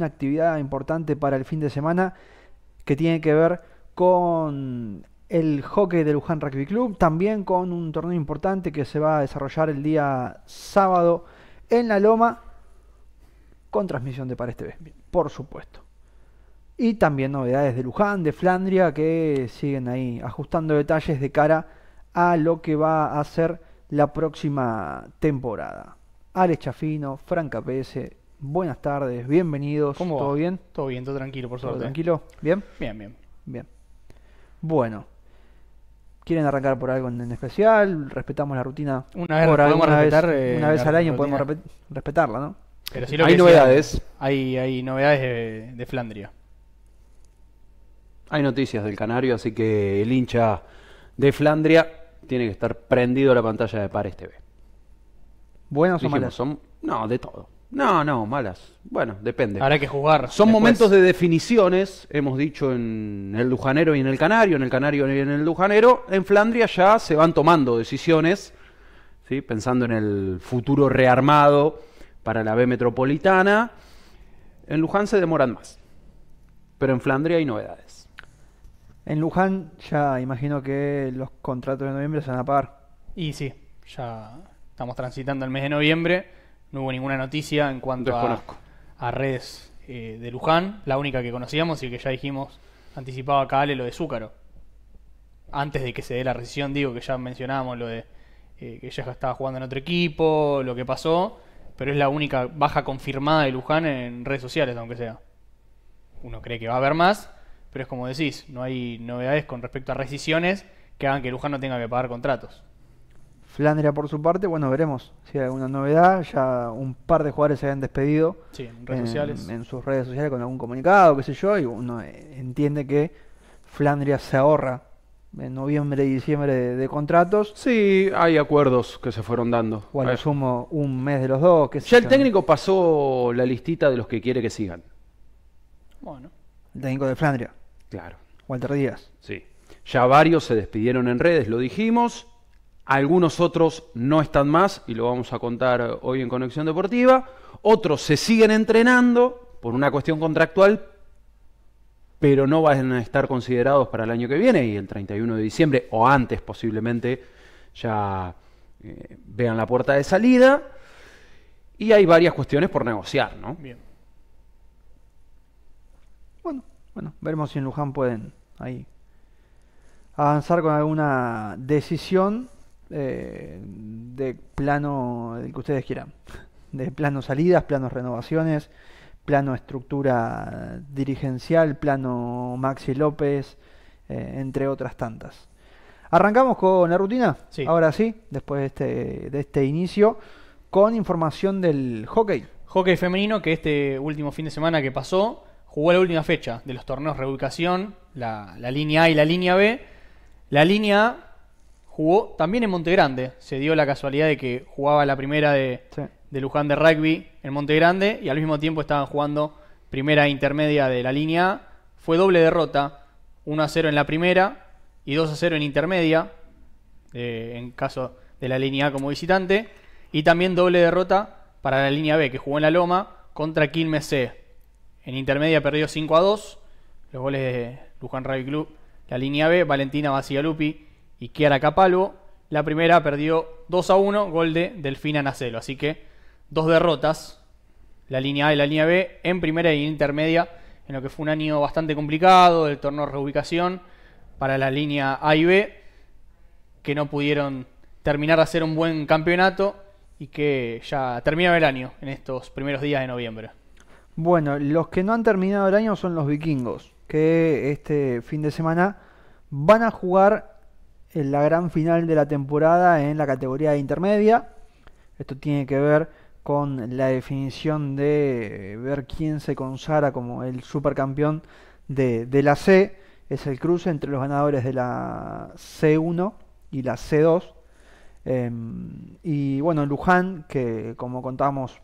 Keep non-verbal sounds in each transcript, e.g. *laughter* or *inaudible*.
una actividad importante para el fin de semana que tiene que ver con el hockey de luján Rugby Club, también con un torneo importante que se va a desarrollar el día sábado en La Loma, con transmisión de este TV, por supuesto. Y también novedades de Luján, de Flandria, que siguen ahí ajustando detalles de cara a lo que va a ser la próxima temporada. Alex Chafino, Franca Pese. Buenas tardes, bienvenidos. ¿Cómo ¿Todo bien? Todo bien, todo tranquilo, por ¿Todo tranquilo? ¿Bien? Bien, bien. Bien. Bueno, ¿quieren arrancar por algo en, especial? ¿Respetamos la rutina? Una vez, eh, una vez al año podemos respetarla, ¿no? Hay novedades. Hay, hay novedades de, Flandria. Hay noticias del Canario, así que el hincha de Flandria tiene que estar prendido a la pantalla de Pares TV. ¿Buenas o son- no, de todo. No, no, malas. Bueno, depende. Habrá que jugar. Son momentos de definiciones, hemos dicho en el Lujanero y en el Canario, en el Canario y en el Lujanero. En Flandria ya se van tomando decisiones, ¿sí? pensando en el futuro rearmado para la B metropolitana. En Luján se demoran más, pero en Flandria hay novedades. En Luján ya imagino que los contratos de noviembre se van a pagar. Y sí, ya estamos transitando el mes de noviembre no hubo ninguna noticia en cuanto a, a, redes eh, de Luján. La única que conocíamos y que ya dijimos, anticipaba Cale lo de Zúcaro. Antes de que se dé la rescisión, digo que ya mencionábamos lo de eh, que ya estaba jugando en otro equipo, lo que pasó. Pero es la única baja confirmada de Luján en redes sociales, aunque sea. Uno cree que va a haber más, pero es como decís, no hay novedades con respecto a rescisiones que hagan que Luján no tenga que pagar contratos. Flandria por su parte, bueno, veremos si hay alguna novedad. Ya un par de jugadores se habían despedido en, sus redes sociales con algún comunicado, qué sé yo, y uno eh, entiende que Flandria se ahorra en noviembre y diciembre de, contratos. Sí, hay acuerdos que se fueron dando. Bueno, eh, sumo un mes de los dos. ya el técnico pasó la listita de los que quiere que sigan. Bueno. El técnico de Flandria. Claro. Walter Díaz. Sí. Ya varios se despidieron en redes, lo dijimos. Algunos otros no están más y lo vamos a contar hoy en Conexión Deportiva. Otros se siguen entrenando por una cuestión contractual, pero no van a estar considerados para el año que viene y el 31 de diciembre o antes posiblemente ya eh, vean la puerta de salida. Y hay varias cuestiones por negociar, ¿no? Bien. Bueno, bueno, veremos si en Luján pueden ahí avanzar con alguna decisión eh, de plano el que ustedes quieran. De plano salidas, plano renovaciones, plano estructura dirigencial, plano Maxi López, eh, entre otras tantas. Arrancamos con la rutina, ahora sí, después de este, de este inicio, con información del hockey. Hockey femenino que este último fin de semana que pasó jugó la última fecha de los torneos reubicación, la, la línea A y la línea B. La línea A jugó también en Monte Grande. Se dio la casualidad de que jugaba la primera de, Luján de rugby en Monte Grande y al mismo tiempo estaban jugando primera intermedia de la línea A. Fue doble derrota, 1 a 0 en la primera y 2 a 0 en intermedia, eh, en caso de la línea A como visitante. Y también doble derrota para la línea B, que jugó en la Loma contra Quilmes C. En intermedia perdió 5 a 2. Los goles de Luján Rugby Club, la línea B, Valentina Basigalupi y Kiara Capalvo. La primera perdió 2 a 1, gol de Delfina Nacelo. Así que dos derrotas, la línea A y la línea B, en primera y en intermedia, en lo que fue un año bastante complicado, el torneo de reubicación para la línea A y B, que no pudieron terminar de hacer un buen campeonato y que ya terminaba el año en estos primeros días de noviembre. Bueno, los que no han terminado el año son los vikingos, que este fin de semana van a jugar en la gran final de la temporada en la categoría intermedia. Esto tiene que ver con la definición de eh, ver quién se consagra como el supercampeón de, de la C. Es el cruce entre los ganadores de la C1 y la C2. Em, y bueno, Luján, que como contamos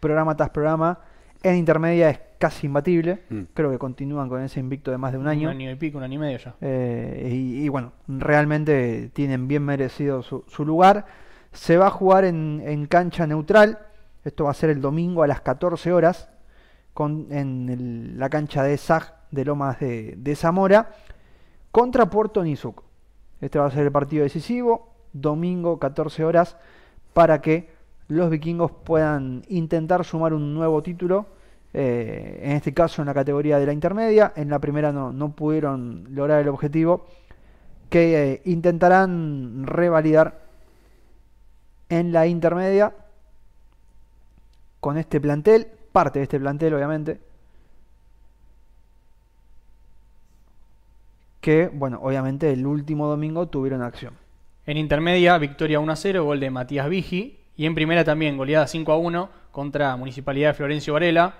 programa tras programa, en intermedia es casi imbatible. Mm. Creo que continúan con ese invicto de más de un año. Un año y pico, un año y medio ya. Eh, y, bueno, realmente tienen bien merecido su, lugar. Se va a jugar en, cancha neutral. Esto va a ser el domingo a las 14 horas con, en la cancha de SAG de Lomas de, de Zamora contra Puerto Nizuc. Este va a ser el partido decisivo, domingo 14 horas, para que los vikingos puedan intentar sumar un nuevo título, eh, en este caso en la categoría de la intermedia, en la primera no, no pudieron lograr el objetivo, que eh, intentarán revalidar en la intermedia con este plantel, parte de este plantel obviamente, que, bueno, obviamente el último domingo tuvieron acción. En intermedia, victoria 1 a 0, gol de Matías Vigi, y en primera también, goleada 5 a 1 contra Municipalidad de Florencio Varela.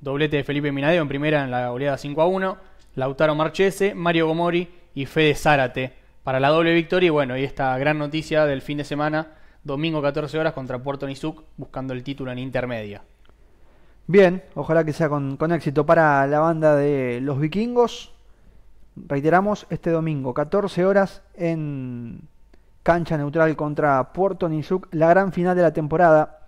Doblete de Felipe Minadeo en primera en la goleada 5 a 1. Lautaro Marchese, Mario Gomori y Fede Zárate para la doble victoria. Y bueno, y esta gran noticia del fin de semana, domingo 14 horas contra Puerto Nizuc, buscando el título en intermedia. Bien, ojalá que sea con éxito para la banda de los vikingos. Reiteramos, este domingo, 14 horas en cancha neutral contra Puerto Nizuc, la gran final de la temporada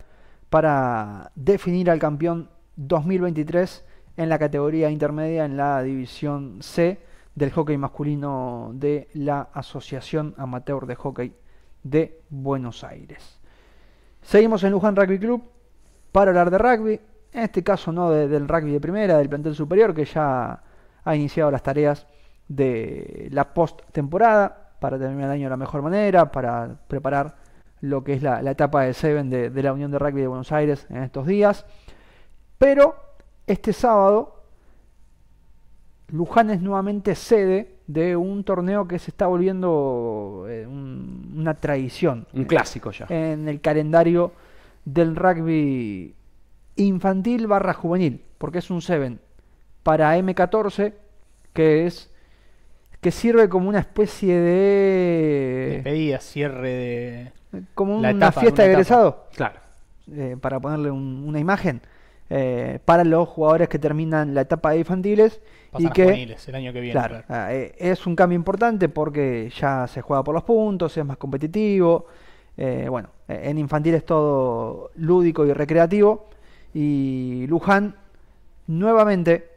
para definir al campeón 2023 en la categoría intermedia en la división C del hockey masculino de la Asociación Amateur de Hockey de Buenos Aires. Seguimos en Luján Rugby Club para hablar de rugby, en este caso no del rugby de primera, del plantel superior que ya ha iniciado las tareas de la post temporada para terminar el año de la mejor manera, para preparar lo que es la, etapa de Seven de, la Unión de Rugby de Buenos Aires en estos días. Pero este sábado, Luján es nuevamente sede de un torneo que se está volviendo eh, una tradición. Un clásico ya. En el calendario del rugby infantil barra juvenil, porque es un Seven para M14, que es que sirve como una especie de... Despedida, cierre de... Como una fiesta de egresado. Claro. Eh, para ponerle una imagen. Eh, para los jugadores que terminan la etapa de infantiles Pasan y a que juveniles el año que viene. Claro, ah, eh, es un cambio importante porque ya se juega por los puntos, es más competitivo. bueno, en infantil es todo lúdico y recreativo. Y Luján nuevamente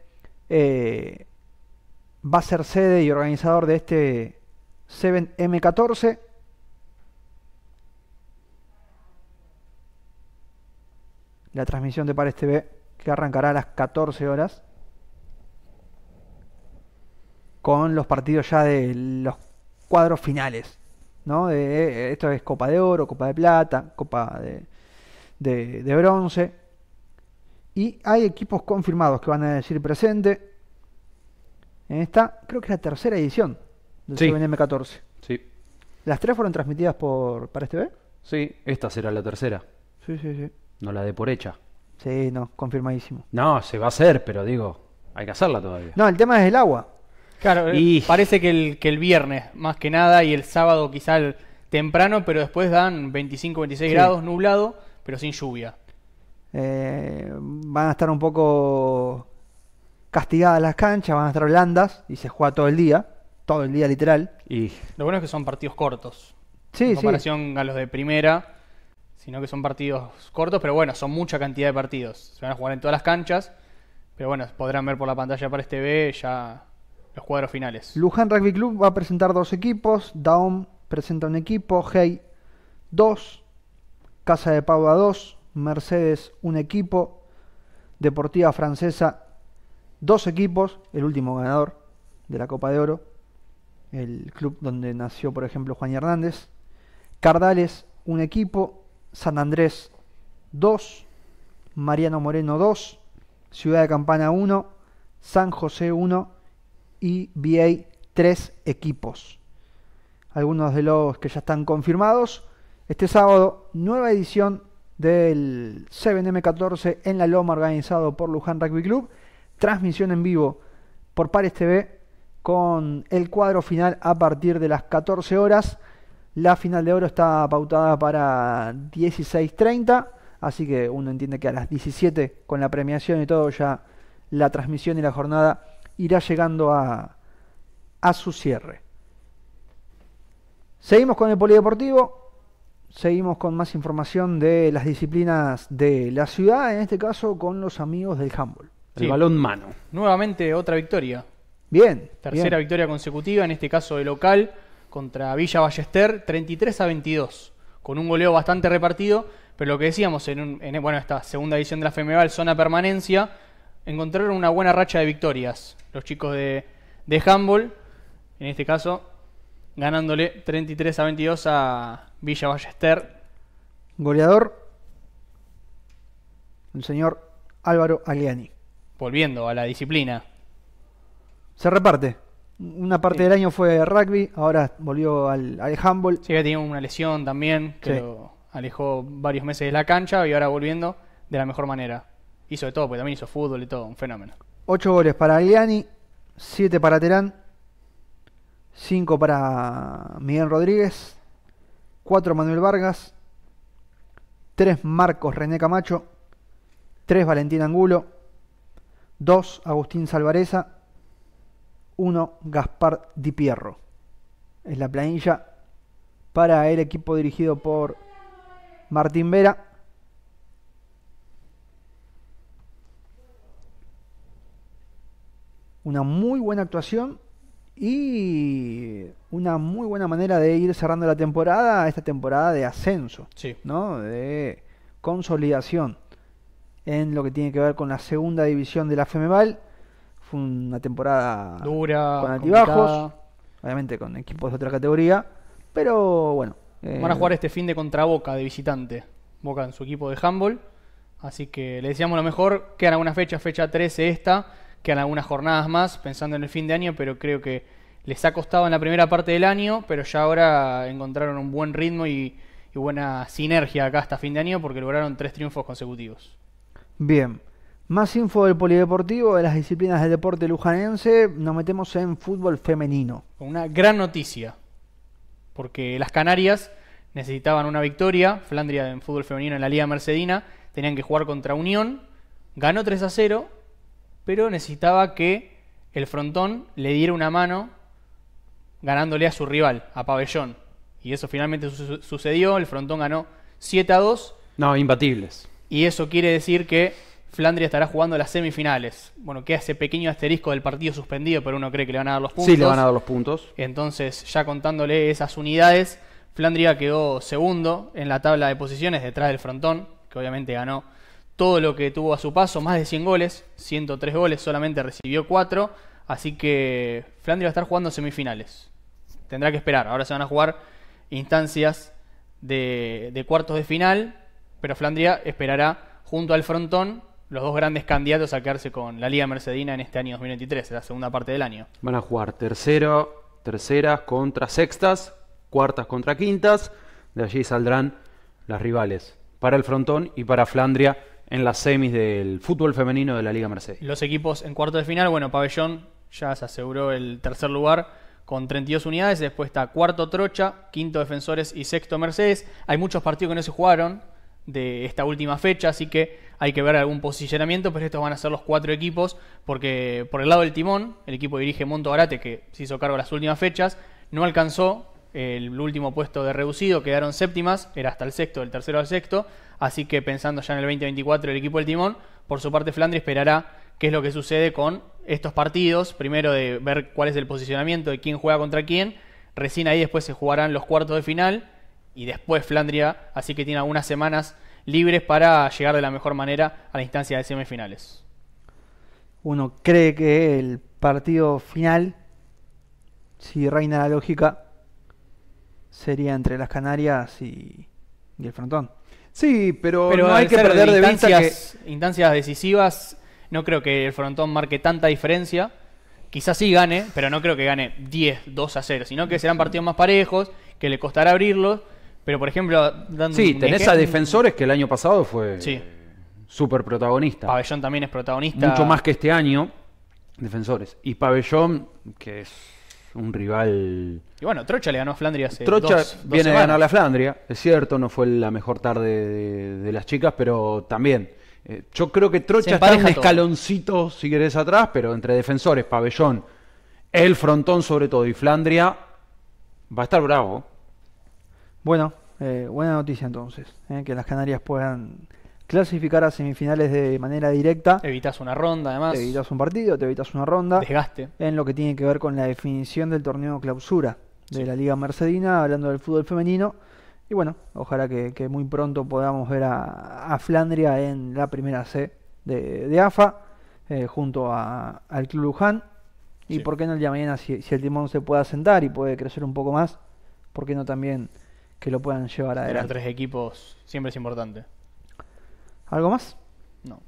va a ser sede y organizador de este 7M14. La transmisión de Pares TV que arrancará a las 14 horas con los partidos ya de los cuadros finales. ¿no? esto es Copa de Oro, Copa de Plata, Copa de, de, de Bronce. Y hay equipos confirmados que van a decir presente en esta, creo que es la tercera edición del sí. m 14 Sí. ¿Las tres fueron transmitidas por para este B? Sí, esta será la tercera. Sí, sí, sí. No la de por hecha. Sí, no, confirmadísimo. No, se va a hacer, pero digo, hay que hacerla todavía. No, el tema es el agua. Claro, eh, y... parece que el, que el viernes, más que nada, y el sábado quizá temprano, pero después dan 25, 26 grados, nublado, pero sin lluvia. Eh, van a estar un poco castigadas las canchas, van a estar blandas y se juega todo el día, todo el día literal. Y lo bueno es que son partidos cortos. Sí, en comparación a los de primera, sino que son partidos cortos, pero bueno, son mucha cantidad de partidos. Se van a jugar en todas las canchas, pero bueno, podrán ver por la pantalla para este TV ya los cuadros finales. Luján Rugby Club va a presentar dos equipos, Daum presenta un equipo, Hey 2, Casa de Paua 2, Mercedes un equipo, Deportiva Francesa dos equipos, el último ganador de la Copa de Oro, el club donde nació, por ejemplo, Juan Hernández, Cardales, un equipo, San Andrés, dos, Mariano Moreno, dos, Ciudad de Campana, uno, San José, uno, y BA, tres equipos. Algunos de los que ya están confirmados. Este sábado, nueva edición del 7M14 en la Loma organizado por Luján Rugby Club transmisión en vivo por Pares TV con el cuadro final a partir de las 14 horas. La final de oro está pautada para 16.30, así que uno entiende que a las 17 con la premiación y todo ya la transmisión y la jornada irá llegando a, su cierre. Seguimos con el polideportivo, seguimos con más información de las disciplinas de la ciudad, en este caso con los amigos del Humboldt. El balón mano. Nuevamente otra victoria. Bien. Tercera victoria consecutiva, en este caso de local, contra Villa Ballester, 33 a 22. Con un goleo bastante repartido, pero lo que decíamos en, bueno, esta segunda edición de la FEMEVAL, zona permanencia, encontraron una buena racha de victorias. Los chicos de, de Humboldt, en este caso, ganándole 33 a 22 a Villa Ballester. Goleador, el señor Álvaro Aliani volviendo a la disciplina. Se reparte. Una parte del año fue rugby, ahora volvió al, al handball. Sí, había tenido una lesión también que lo alejó varios meses de la cancha y ahora volviendo de la mejor manera. Hizo de todo, porque también hizo fútbol y todo, un fenómeno. Ocho goles para Aliani, siete para Terán, 5 para Miguel Rodríguez, 4 Manuel Vargas, 3 Marcos René Camacho, 3 Valentín Angulo, 2. Agustín Salvareza. 1. Gaspar Di Pierro. Es la planilla para el equipo dirigido por Martín Vera. Una muy buena actuación y una muy buena manera de ir cerrando la temporada, esta temporada de ascenso, ¿no? de consolidación en lo que tiene que ver con la segunda división de la FEMEVAL, Fue una temporada dura, con altibajos, obviamente con equipos de otra categoría, pero bueno. Eh, Van a jugar este fin de contra Boca de visitante. Boca en su equipo de handball. Así que le decíamos lo mejor. Quedan algunas fechas, fecha 13 esta, quedan algunas jornadas más pensando en el fin de año, pero creo que les ha costado en la primera parte del año, pero ya ahora encontraron un buen ritmo y buena sinergia acá hasta fin de año porque lograron tres triunfos consecutivos. Bien, más info del polideportivo, de las disciplinas del deporte lujanense, nos metemos en fútbol femenino. Una gran noticia, porque las Canarias necesitaban una victoria, Flandria en fútbol femenino en la Liga Mercedina, tenían que jugar contra Unión, ganó 3 a 0, pero necesitaba que el frontón le diera una mano ganándole a su rival, a Pabellón. Y eso finalmente sucedió, el frontón ganó 7 a 2. No, imbatibles y eso quiere decir que Flandria estará jugando las semifinales. Bueno, queda ese pequeño asterisco del partido suspendido, pero uno cree que le van a dar los puntos. Sí, le van a dar los puntos. Entonces, ya contándole esas unidades, Flandria quedó segundo en la tabla de posiciones detrás del frontón, que obviamente ganó todo lo que tuvo a su paso, más de 100 goles, 103 goles, solamente recibió 4, así que Flandria va a estar jugando semifinales. Tendrá que esperar, ahora se van a jugar instancias de, de cuartos de final pero Flandria esperará junto al frontón los dos grandes candidatos a quedarse con la Liga Mercedina en este año 2023, en la segunda parte del año. Van a jugar tercero, terceras contra sextas, cuartas contra quintas. De allí saldrán las rivales para el frontón y para Flandria en las semis del fútbol femenino de la Liga Mercedes. Los equipos en cuarto de final, bueno, Pabellón ya se aseguró el tercer lugar con 32 unidades, después está cuarto Trocha, quinto Defensores y sexto Mercedes. Hay muchos partidos que no se jugaron, de esta última fecha, así que hay que ver algún posicionamiento, pero estos van a ser los cuatro equipos, porque por el lado del timón, el equipo dirige Monto Arate, que se hizo cargo las últimas fechas, no alcanzó el último puesto de reducido, quedaron séptimas, era hasta el sexto, del tercero al sexto, así que pensando ya en el 2024 el equipo del timón, por su parte Flandre esperará qué es lo que sucede con estos partidos, primero de ver cuál es el posicionamiento, de quién juega contra quién, recién ahí después se jugarán los cuartos de final, y después Flandria, así que tiene algunas semanas libres para llegar de la mejor manera a la instancia de semifinales. Uno cree que el partido final, si reina la lógica, sería entre las Canarias y, el frontón. Sí, pero, no hay que perder de, vista que... Instancias decisivas, no creo que el frontón marque tanta diferencia. Quizás sí gane, pero no creo que gane 10, 2 a 0, sino que serán partidos más parejos, que le costará abrirlos pero por ejemplo, dando Sí, tenés a defensores que el año pasado fue Sí. Eh, súper protagonista. Pabellón también es protagonista. Mucho más que este año, defensores. Y Pabellón, que es un rival... Y bueno, Trocha le ganó a Flandria hace Trocha viene a ganar a Flandria, es cierto, no fue la mejor tarde de, las chicas, pero también. Eh, yo creo que Trocha está escaloncito, si querés, atrás, pero entre defensores, pabellón, el frontón sobre todo y Flandria, va a estar bravo. Bueno, eh, buena noticia entonces, eh, que las Canarias puedan clasificar a semifinales de manera directa. Evitas una ronda, además. Te evitas un partido, te evitas una ronda. Desgaste. En lo que tiene que ver con la definición del torneo clausura de la Liga Mercedina, hablando del fútbol femenino. Y bueno, ojalá que, muy pronto podamos ver a, Flandria en la primera C de, AFA, eh, junto a, al Club Luján. Y por qué no el día de mañana, si, si el timón se puede asentar y puede crecer un poco más, por qué no también que lo puedan llevar a los tres equipos siempre es importante. ¿Algo más? No.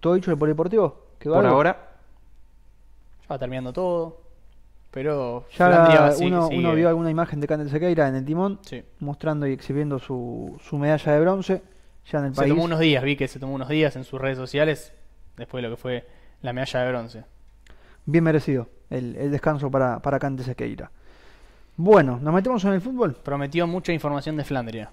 ¿Todo dicho del polideportivo? ¿Quedó Por ahora. Ya va terminando todo. Pero ya uno, eh. vio alguna imagen de Candel Sequeira en el timón, mostrando y exhibiendo su, medalla de bronce ya en el se país. Se tomó unos días, vi que se tomó unos días en sus redes sociales después de lo que fue la medalla de bronce. Bien merecido el, descanso para, para Candel Sequeira. Bueno, ¿nos metemos en el fútbol? Prometió mucha información de Flandria.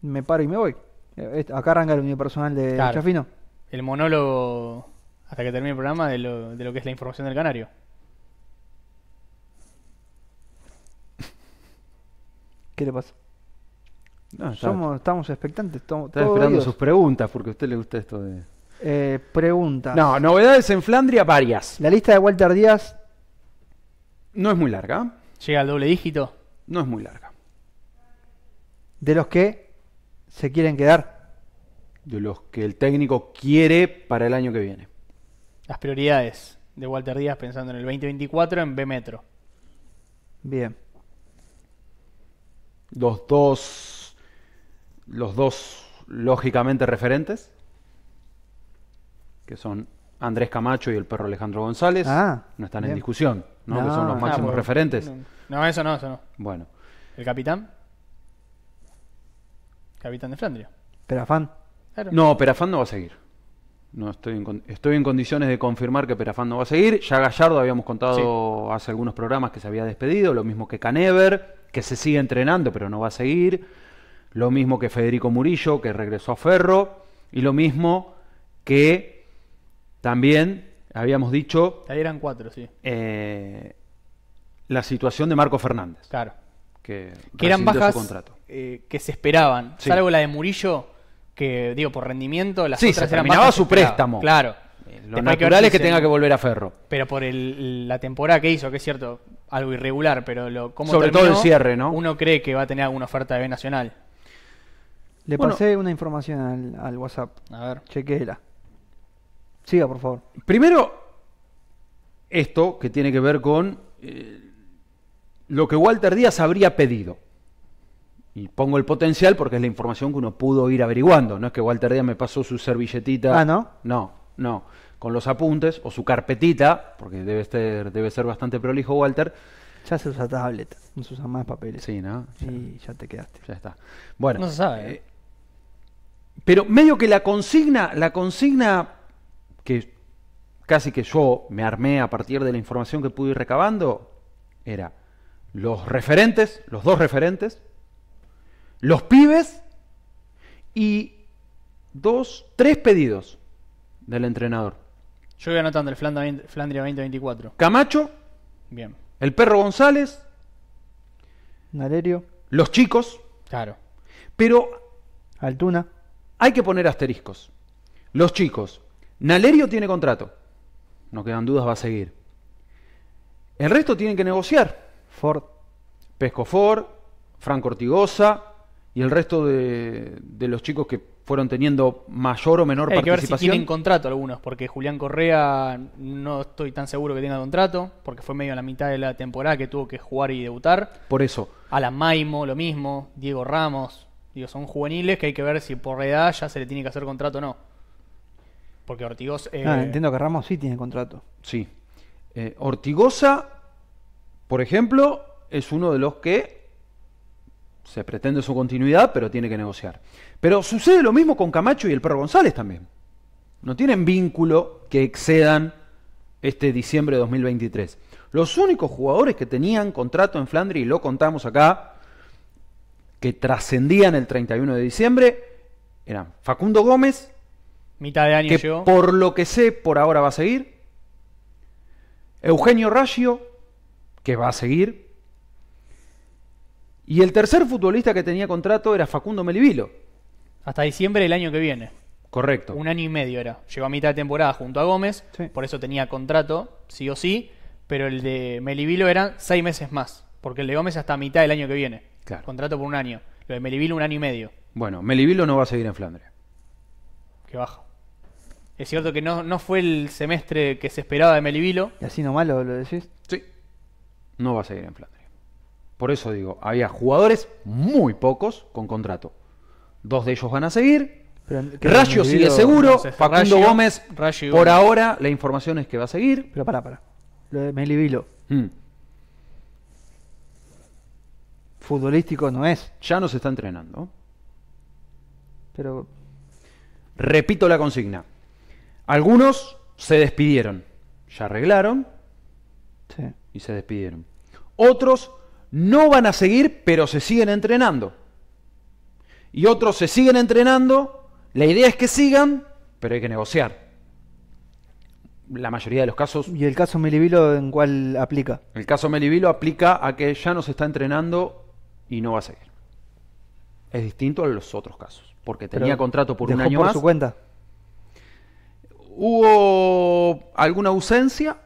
Me paro y me voy. Eh, acá arranca el personal de Chafino. El monólogo, hasta que termine el programa, de lo, que es la información del canario. *laughs* ¿Qué le pasa? estamos expectantes. Estamos esperando sus preguntas, porque a usted le gusta esto de. Eh, preguntas. No, novedades en Flandria, varias. La lista de Walter Díaz. No es muy larga. ¿Llega al doble dígito? No es muy larga. De los que se quieren quedar. De los que el técnico quiere para el año que viene. Las prioridades de Walter Díaz pensando en el 2024 en B Metro. Bien. Los dos. Los dos lógicamente referentes. Que son Andrés Camacho y el perro Alejandro González. Ah, no están en discusión, ¿no? son los máximos ah, pues, referentes. No, eso no, eso no. Bueno. ¿El capitán? Capitán de Flandria. Perafán. No, Perafán no va a seguir. No estoy en, estoy en condiciones de confirmar que Perafán no va a seguir. Ya Gallardo habíamos contado hace algunos programas que se había despedido, lo mismo que Canever, que se sigue entrenando pero no va a seguir, lo mismo que Federico Murillo, que regresó a Ferro, y lo mismo que también habíamos dicho... Ahí eran cuatro, sí. Eh, la situación de Marco Fernández. Claro. Que, eran bajas eh, que se esperaban. Salvo la de Murillo, que digo, por rendimiento, las sí, otras se su préstamo. Claro. Eh, lo Después natural es que tenga que volver a Ferro. Pero por la temporada que hizo, que es cierto, algo irregular, pero lo, como sobre todo el cierre, ¿no? Uno cree que va a tener alguna oferta de B Nacional. Le pasé una información al, WhatsApp. A ver. Chequéela. Siga, por favor. Primero, esto que tiene que ver con eh, lo que Walter Díaz habría pedido. Y pongo el potencial porque es la información que uno pudo ir averiguando. No es que Walter Díaz me pasó su servilletita. Ah, ¿no? No, no. Con los apuntes o su carpetita, porque debe ser, debe ser bastante prolijo Walter. Ya se usa tableta, no se usan más papeles. Sí, ¿no? Y ya, te quedaste. Ya está. Bueno. No se sabe. Eh, ¿eh? pero medio que la consigna, la consigna que casi que yo me armé a partir de la información que pude ir recabando, era los referentes, los dos referentes, los pibes y dos, tres pedidos del entrenador. Yo voy anotando el Flandria 2024. Camacho. Bien. El perro González. Nalerio. Los chicos. Claro. Pero. Altuna. Hay que poner asteriscos. Los chicos. Nalerio tiene contrato. No quedan dudas, va a seguir. El resto tienen que negociar. Ford, Pescofort, Franco Ortigosa y el resto de, los chicos que fueron teniendo mayor o menor Hay participación. Que ver si tienen contrato algunos, porque Julián Correa no estoy tan seguro que tenga contrato, porque fue medio a la mitad de la temporada que tuvo que jugar y debutar. Por eso. Alan Maimo, lo mismo, Diego Ramos, digo, son juveniles que hay que ver si por edad ya se le tiene que hacer contrato o no. Porque Ortigosa... Eh, ah, entiendo que Ramos sí tiene contrato. Sí. Eh, Ortigosa por ejemplo, es uno de los que se pretende su continuidad, pero tiene que negociar. Pero sucede lo mismo con Camacho y el Perro González también. No tienen vínculo que excedan este diciembre de 2023. Los únicos jugadores que tenían contrato en Flandria, y lo contamos acá, que trascendían el 31 de diciembre, eran Facundo Gómez, mitad de año que por lo que sé por ahora va a seguir, Eugenio Raggio, que va a seguir. Y el tercer futbolista que tenía contrato era Facundo Melivilo. Hasta diciembre del año que viene. Correcto. Un año y medio era. Llegó a mitad de temporada junto a Gómez, por eso tenía contrato, sí o sí, pero el de Melivilo eran seis meses más, porque el de Gómez hasta mitad del año que viene. Contrato por un año. Lo de Melivilo un año y medio. Bueno, Melivilo no va a seguir en Flandre, Qué bajo. Es cierto que no, fue el semestre que se esperaba de Melivilo. ¿Y así nomás malo lo decís? Sí no va a seguir en Flandria. Por eso digo, había jugadores muy pocos con contrato. Dos de ellos van a seguir. Rayo sigue seguro. Facundo Gómez, por ahora, la información es que va a seguir. Pero pará, pará. Lo de Melibilo. Mm. Futbolístico no es. Ya no se está entrenando. Pero. Repito la consigna. Algunos se despidieron. Ya arreglaron. Sí y se despidieron. Otros no van a seguir, pero se siguen entrenando. Y otros se siguen entrenando, la idea es que sigan, pero hay que negociar. La mayoría de los casos... ¿Y el caso Melibilo en cuál aplica? El caso Melibilo aplica a que ya no se está entrenando y no va a seguir. Es distinto a los otros casos, porque tenía contrato por un año por su cuenta? Hubo alguna ausencia,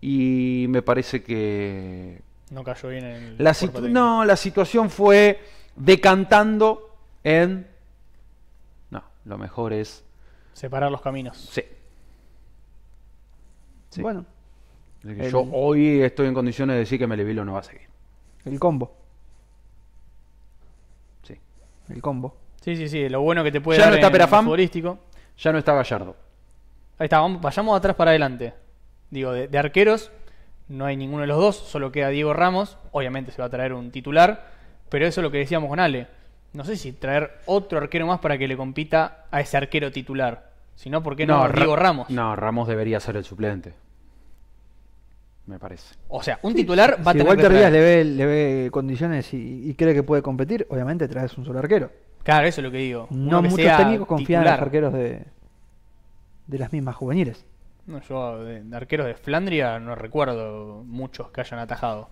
y me parece que... No cayó bien en el... La no, la situación fue decantando en... No, lo mejor es... Separar los caminos. Sí. Bueno. Yo hoy estoy en condiciones de decir que Melevilo no va a seguir. El combo. Sí. El combo. Sí, sí, sí. Lo bueno que te puede ya no está Ya no está Gallardo. Ahí está, vayamos atrás para adelante. Digo, de, arqueros, no hay ninguno de los dos, solo queda Diego Ramos, obviamente se va a traer un titular, pero eso es lo que decíamos con Ale. No sé si traer otro arquero más para que le compita a ese arquero titular. Si no, ¿por qué no, Diego Ramos? No, Ramos debería ser el suplente. Me parece. O sea, un titular va a tener Walter Díaz le ve, le ve condiciones y, cree que puede competir, obviamente traes un solo arquero. Claro, eso es lo que digo. no muchos técnicos confían en los arqueros de, de las mismas juveniles. No, yo de, arqueros de Flandria no recuerdo muchos que hayan atajado.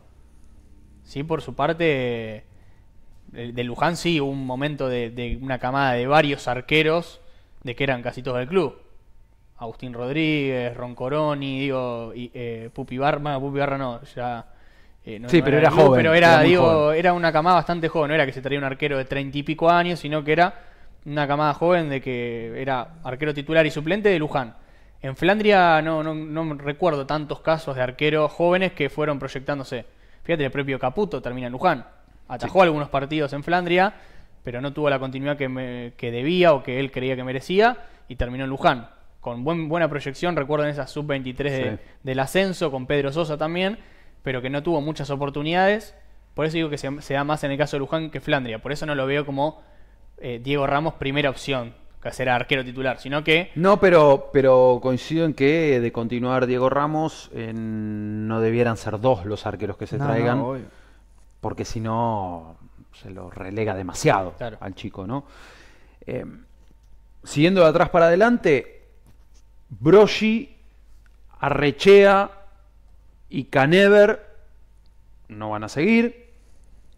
Sí, por su parte, de, Luján sí hubo un momento de, una camada de varios arqueros de que eran casi todos del club. Agustín Rodríguez, Roncoroni, digo, y, eh, Pupi Barma, Pupi Barra no, ya... Eh, no, sí, pero era, joven. Pero era, digo, era una camada bastante joven, no era que se traía un arquero de treinta y pico años, sino que era una camada joven de que era arquero titular y suplente de Luján. En Flandria no, recuerdo tantos casos de arqueros jóvenes que fueron proyectándose. Fíjate, el propio Caputo termina en Luján. Atajó algunos partidos en Flandria, pero no tuvo la continuidad que, debía o que él creía que merecía y terminó en Luján. Con buen, buena proyección, recuerden esa sub-23 del ascenso, con Pedro Sosa también, pero que no tuvo muchas oportunidades. Por eso digo que se, da más en el caso de Luján que Flandria. Por eso no lo veo como eh, Diego Ramos primera opción que arquero titular, sino que... No, pero, pero coincido en que de continuar Diego Ramos, no debieran ser dos los arqueros que se traigan, porque si no se lo relega demasiado al chico, ¿no? Eh, siguiendo de atrás para adelante, Broshi, Arrechea y Canever no van a seguir.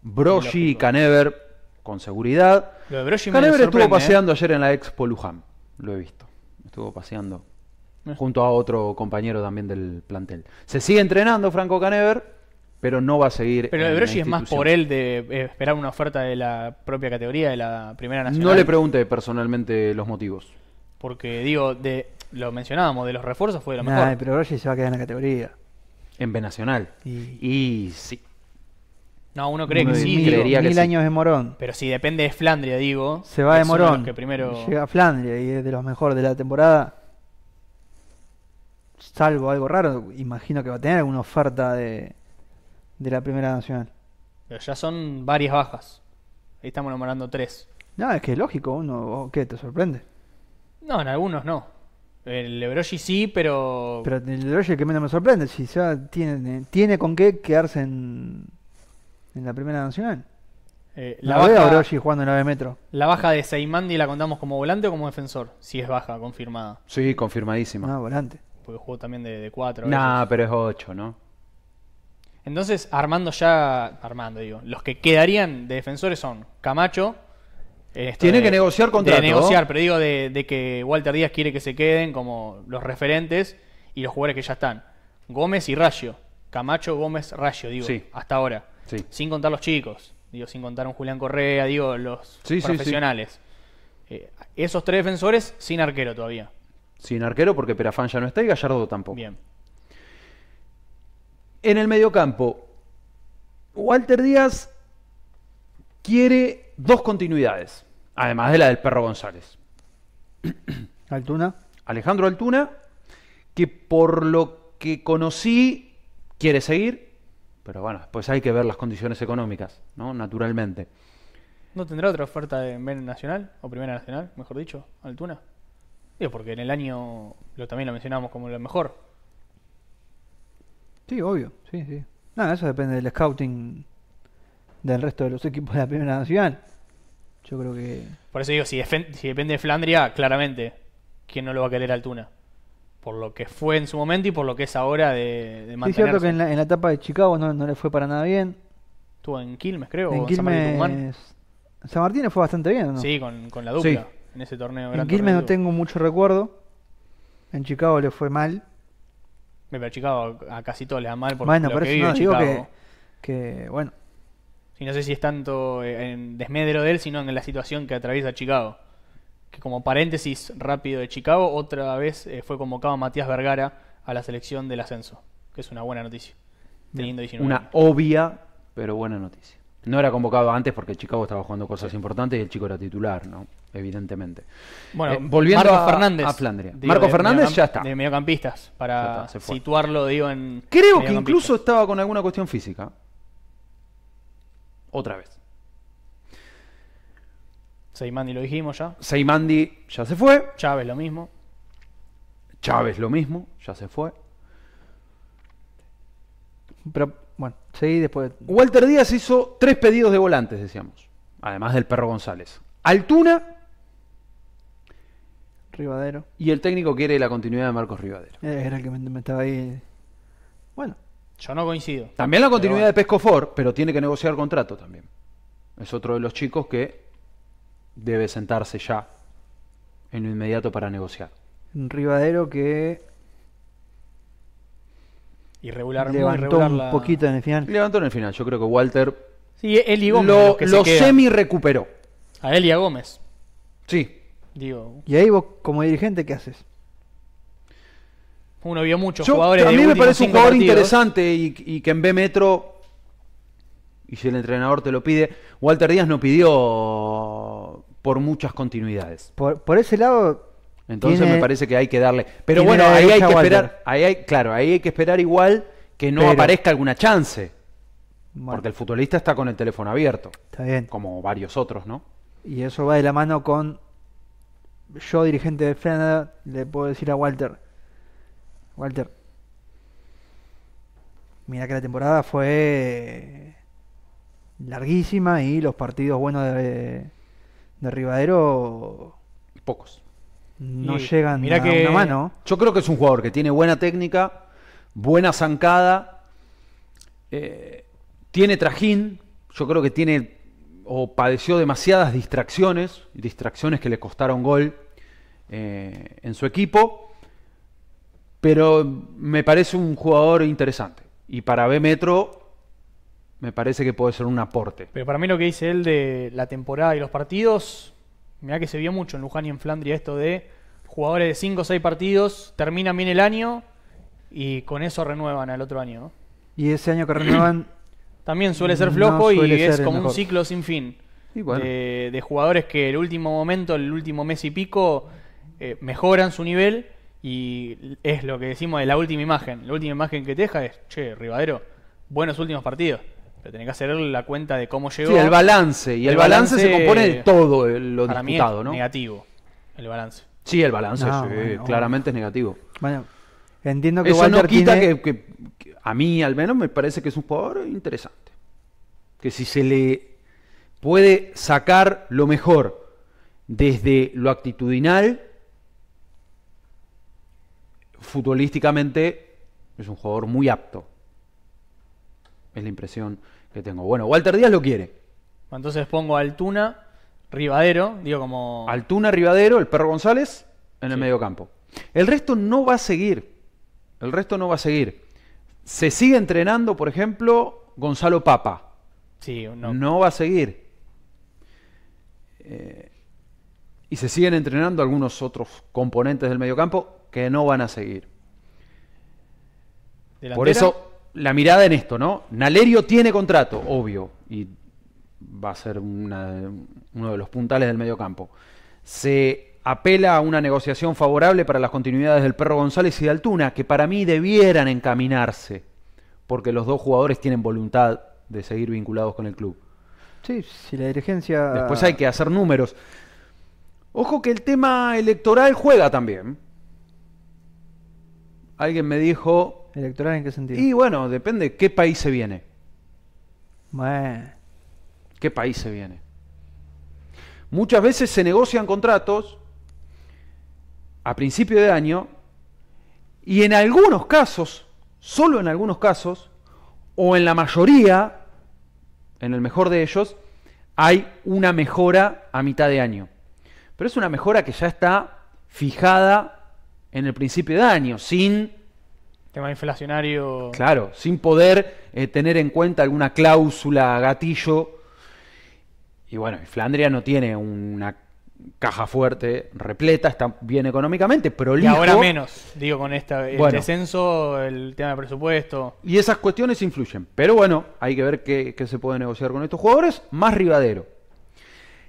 Broshi y Canever con seguridad. Canever estuvo ¿eh? paseando ayer en la Expo Luján, lo he visto. Estuvo paseando eh. junto a otro compañero también del plantel. Se sigue entrenando Franco Canever, pero no va a seguir. Pero de Broggi es más por él de eh, esperar una oferta de la propia categoría, de la Primera Nacional. No le pregunté personalmente los motivos. Porque digo, de lo mencionábamos, de los refuerzos fue de lo mejor. pero Broggi se va a quedar en la categoría. En B Nacional. Y, y sí. No, uno cree que sí. Mil, años de Morón. Pero si depende de Flandria, digo. Se va de Morón. Que primero... Llega a Flandria y es de los mejores de la temporada. Salvo algo raro, imagino que va a tener alguna oferta de, la Primera Nacional. Pero ya son varias bajas. Ahí estamos nombrando tres. No, es que es lógico, uno, ¿qué? ¿Te sorprende? No, en algunos no. El Ebroji sí, pero... Pero el Ebroji es el que menos me sorprende, si ya tiene, tiene con qué quedarse en, en la Primera Nacional. Eh, la baja, metros. ¿La baja de Seimandi la contamos como volante o como defensor? Si es baja, confirmada. Sí, confirmadísima. Ah, volante. Porque jugó también de cuatro. no pero es ocho, ¿no? Entonces, Armando ya. Armando, digo. Los que quedarían de defensores son Camacho. Este, Tiene que negociar contrato. De negociar, pero digo de, de que Walter Díaz quiere que se queden como los referentes y los jugadores que ya están. Gómez y Rayo. Camacho, Gómez, Rayo, digo. Hasta ahora. Sin contar los chicos, digo, sin contar un Julián Correa, digo, los profesionales. Eh, esos tres defensores sin arquero todavía. Sin arquero porque Perafán ya no está y Gallardo tampoco. Bien. En el mediocampo, Walter Díaz quiere dos continuidades, además de la del perro González. *clears throat* Altuna. Alejandro Altuna, que por lo que conocí quiere seguir, pero bueno, pues hay que ver las condiciones económicas, ¿no? Naturalmente. ¿No tendrá otra oferta de men Nacional? O Primera Nacional, mejor dicho, Altuna. Digo, porque en el año lo también lo mencionamos como lo mejor. Sí, obvio, sí, sí. Nada, eso depende del scouting del resto de los equipos de la Primera Nacional. Yo creo que. Por eso digo, si, si depende de Flandria, claramente, ¿quién no lo va a querer Altuna? por lo que fue en su momento y por lo que es ahora de, de es cierto que en la, etapa de Chicago no, le fue para nada bien. Estuvo en Quilmes, creo. En, o San Martín, le fue bastante bien, ¿no? Sí, con, la dupla en ese torneo. en Quilmes no tengo mucho recuerdo. En Chicago le fue mal. Pero a Chicago a casi todo le da mal por bueno, lo pero que vive Que, bueno. Y no sé si es tanto eh, en desmedro de él, sino en la situación que atraviesa Chicago que como paréntesis rápido de Chicago, otra vez eh, fue convocado Matías Vergara a la selección del ascenso, que es una buena noticia. Teniendo 19 una obvia, pero buena noticia. No era convocado antes porque Chicago estaba jugando cosas importantes y el chico era titular, ¿no? Evidentemente. Bueno, eh, volviendo a, Fernández, Flandria. Marco Fernández ya está. De mediocampistas, para situarlo, digo, en. Creo que incluso estaba con alguna cuestión física. Otra vez. Seimandi lo dijimos ya. Seimandi ya se fue. Chávez lo mismo. Chávez lo mismo, ya se fue. Pero bueno, sí, después. Walter Díaz hizo tres pedidos de volantes, decíamos. Además del perro González. Altuna. Rivadero. Y el técnico quiere la continuidad de Marcos Rivadero. Era el que me, estaba ahí. Bueno. Yo no coincido. También la continuidad de Pescofor, pero tiene que negociar contrato también. Es otro de los chicos que debe sentarse ya en lo inmediato para negociar. Un Rivadero que irregular, levantó un poquito en el final. Levantó en el final. Yo creo que Walter sí, él Gómez lo, semi recuperó. A Elia Gómez. Sí. Digo. Y ahí vos como dirigente qué haces? Uno vio muchos jugadores. A mí me parece un jugador interesante y, y, que en B Metro y si el entrenador te lo pide, Walter Díaz no pidió por muchas continuidades. Por, ese lado. Entonces me parece que hay que darle. Pero bueno, ahí hay que esperar. hay, claro, ahí hay que esperar igual que no aparezca alguna chance. Porque el futbolista está con el teléfono abierto. Está bien. Como varios otros, ¿no? Y eso va de la mano con. Yo, dirigente de Frenada, le puedo decir a Walter: Walter, mira que la temporada fue larguísima y los partidos buenos de, de Pocos. No llegan mira que una mano. Yo creo que es un jugador que tiene buena técnica, buena zancada, eh, tiene trajín. Yo creo que tiene o padeció demasiadas distracciones, distracciones que le costaron gol eh, en su equipo. Pero me parece un jugador interesante. Y para B Metro me parece que puede ser un aporte. Pero para mí lo que dice él de la temporada y los partidos, mirá que se vio mucho en Luján y en Flandria esto de jugadores de 5 o 6 partidos, terminan bien el año y con eso renuevan al otro año. Y ese año que renuevan... *clears throat* También suele ser flojo y es como un ciclo sin fin. de, jugadores que el último momento, el último mes y pico, eh, mejoran su nivel y es lo que decimos de la última imagen. La última imagen que te deja es, che, Rivadero, buenos últimos partidos. Pero tenés que hacer la cuenta de cómo llegó. Sí, el balance. Y el, balance, se compone de todo lo disputado, ¿no? Negativo, el balance. Sí, el balance ah, claramente es negativo. entiendo que Eso Walter no quita que, a mí al menos me parece que es un jugador interesante. Que si se le puede sacar lo mejor desde lo actitudinal, futbolísticamente es un jugador muy apto. Es la impresión que tengo. Bueno, Walter Díaz lo quiere. Entonces pongo Altuna, Rivadero, digo como. Altuna, Rivadero, el perro González en el medio campo. El resto no va a seguir. El resto no va a seguir. Se sigue entrenando, por ejemplo, Gonzalo Papa. Sí, no. no va a seguir. Eh, y se siguen entrenando algunos otros componentes del mediocampo que no van a seguir. Por eso, la mirada en esto, ¿no? Nalerio tiene contrato, obvio, y va a ser uno de los puntales del mediocampo. Se apela a una negociación favorable para las continuidades del Perro González y de Altuna, que para mí debieran encaminarse, porque los dos jugadores tienen voluntad de seguir vinculados con el club. Sí, si la dirigencia... Después hay que hacer números. Ojo que el tema electoral juega también. Alguien me dijo, ¿Electoral en qué sentido? Y bueno, depende qué país se viene. Bueno. ¿Qué país se viene? Muchas veces se negocian contratos a principio de año y en algunos casos, solo en algunos casos, o en la mayoría, en el mejor de ellos, hay una mejora a mitad de año. Pero es una mejora que ya está fijada en el principio de año, sin Tema inflacionario. Claro, sin poder eh, tener en cuenta alguna cláusula gatillo. Y bueno, Flandria no tiene una caja fuerte, repleta, está bien económicamente, pero Y ahora menos, digo, con esta, el descenso, el tema de presupuesto. Y esas cuestiones influyen. Pero bueno, hay que ver qué, se puede negociar con estos jugadores. Más Rivadero.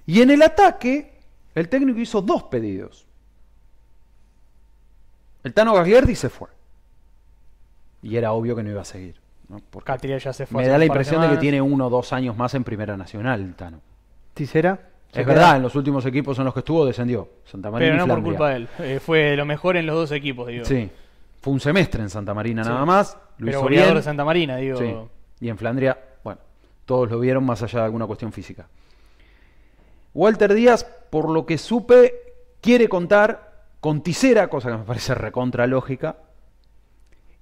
Y en el ataque, el técnico hizo dos pedidos. El Tano Gagliardi se fue y era obvio que no iba a seguir. ¿no? Porque ya se fue me da la impresión de que tiene uno o dos años más en Primera Nacional, Tano. ¿Ticera? Es verdad, en los últimos equipos en los que estuvo descendió. Santa Pero no por culpa de él. Eh, fue lo mejor en los dos equipos, digo. Sí. Fue un semestre en Santa Marina nada más. Lo Pero goleador de Santa Marina, digo. Y en Flandria, bueno, todos lo vieron más allá de alguna cuestión física. Walter Díaz, por lo que supe, quiere contar con Tisera cosa que me parece recontra lógica,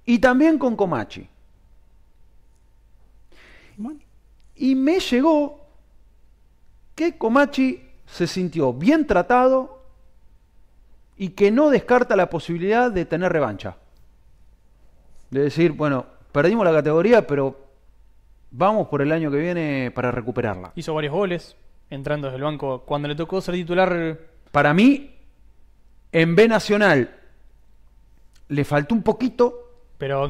y también con Comachi. Y me llegó que Comachi se sintió bien tratado y que no descarta la posibilidad de tener revancha. De decir, bueno, perdimos la categoría, pero vamos por el año que viene para recuperarla. Hizo varios goles entrando desde el banco. Cuando le tocó ser titular... Para mí, en B Nacional le faltó un poquito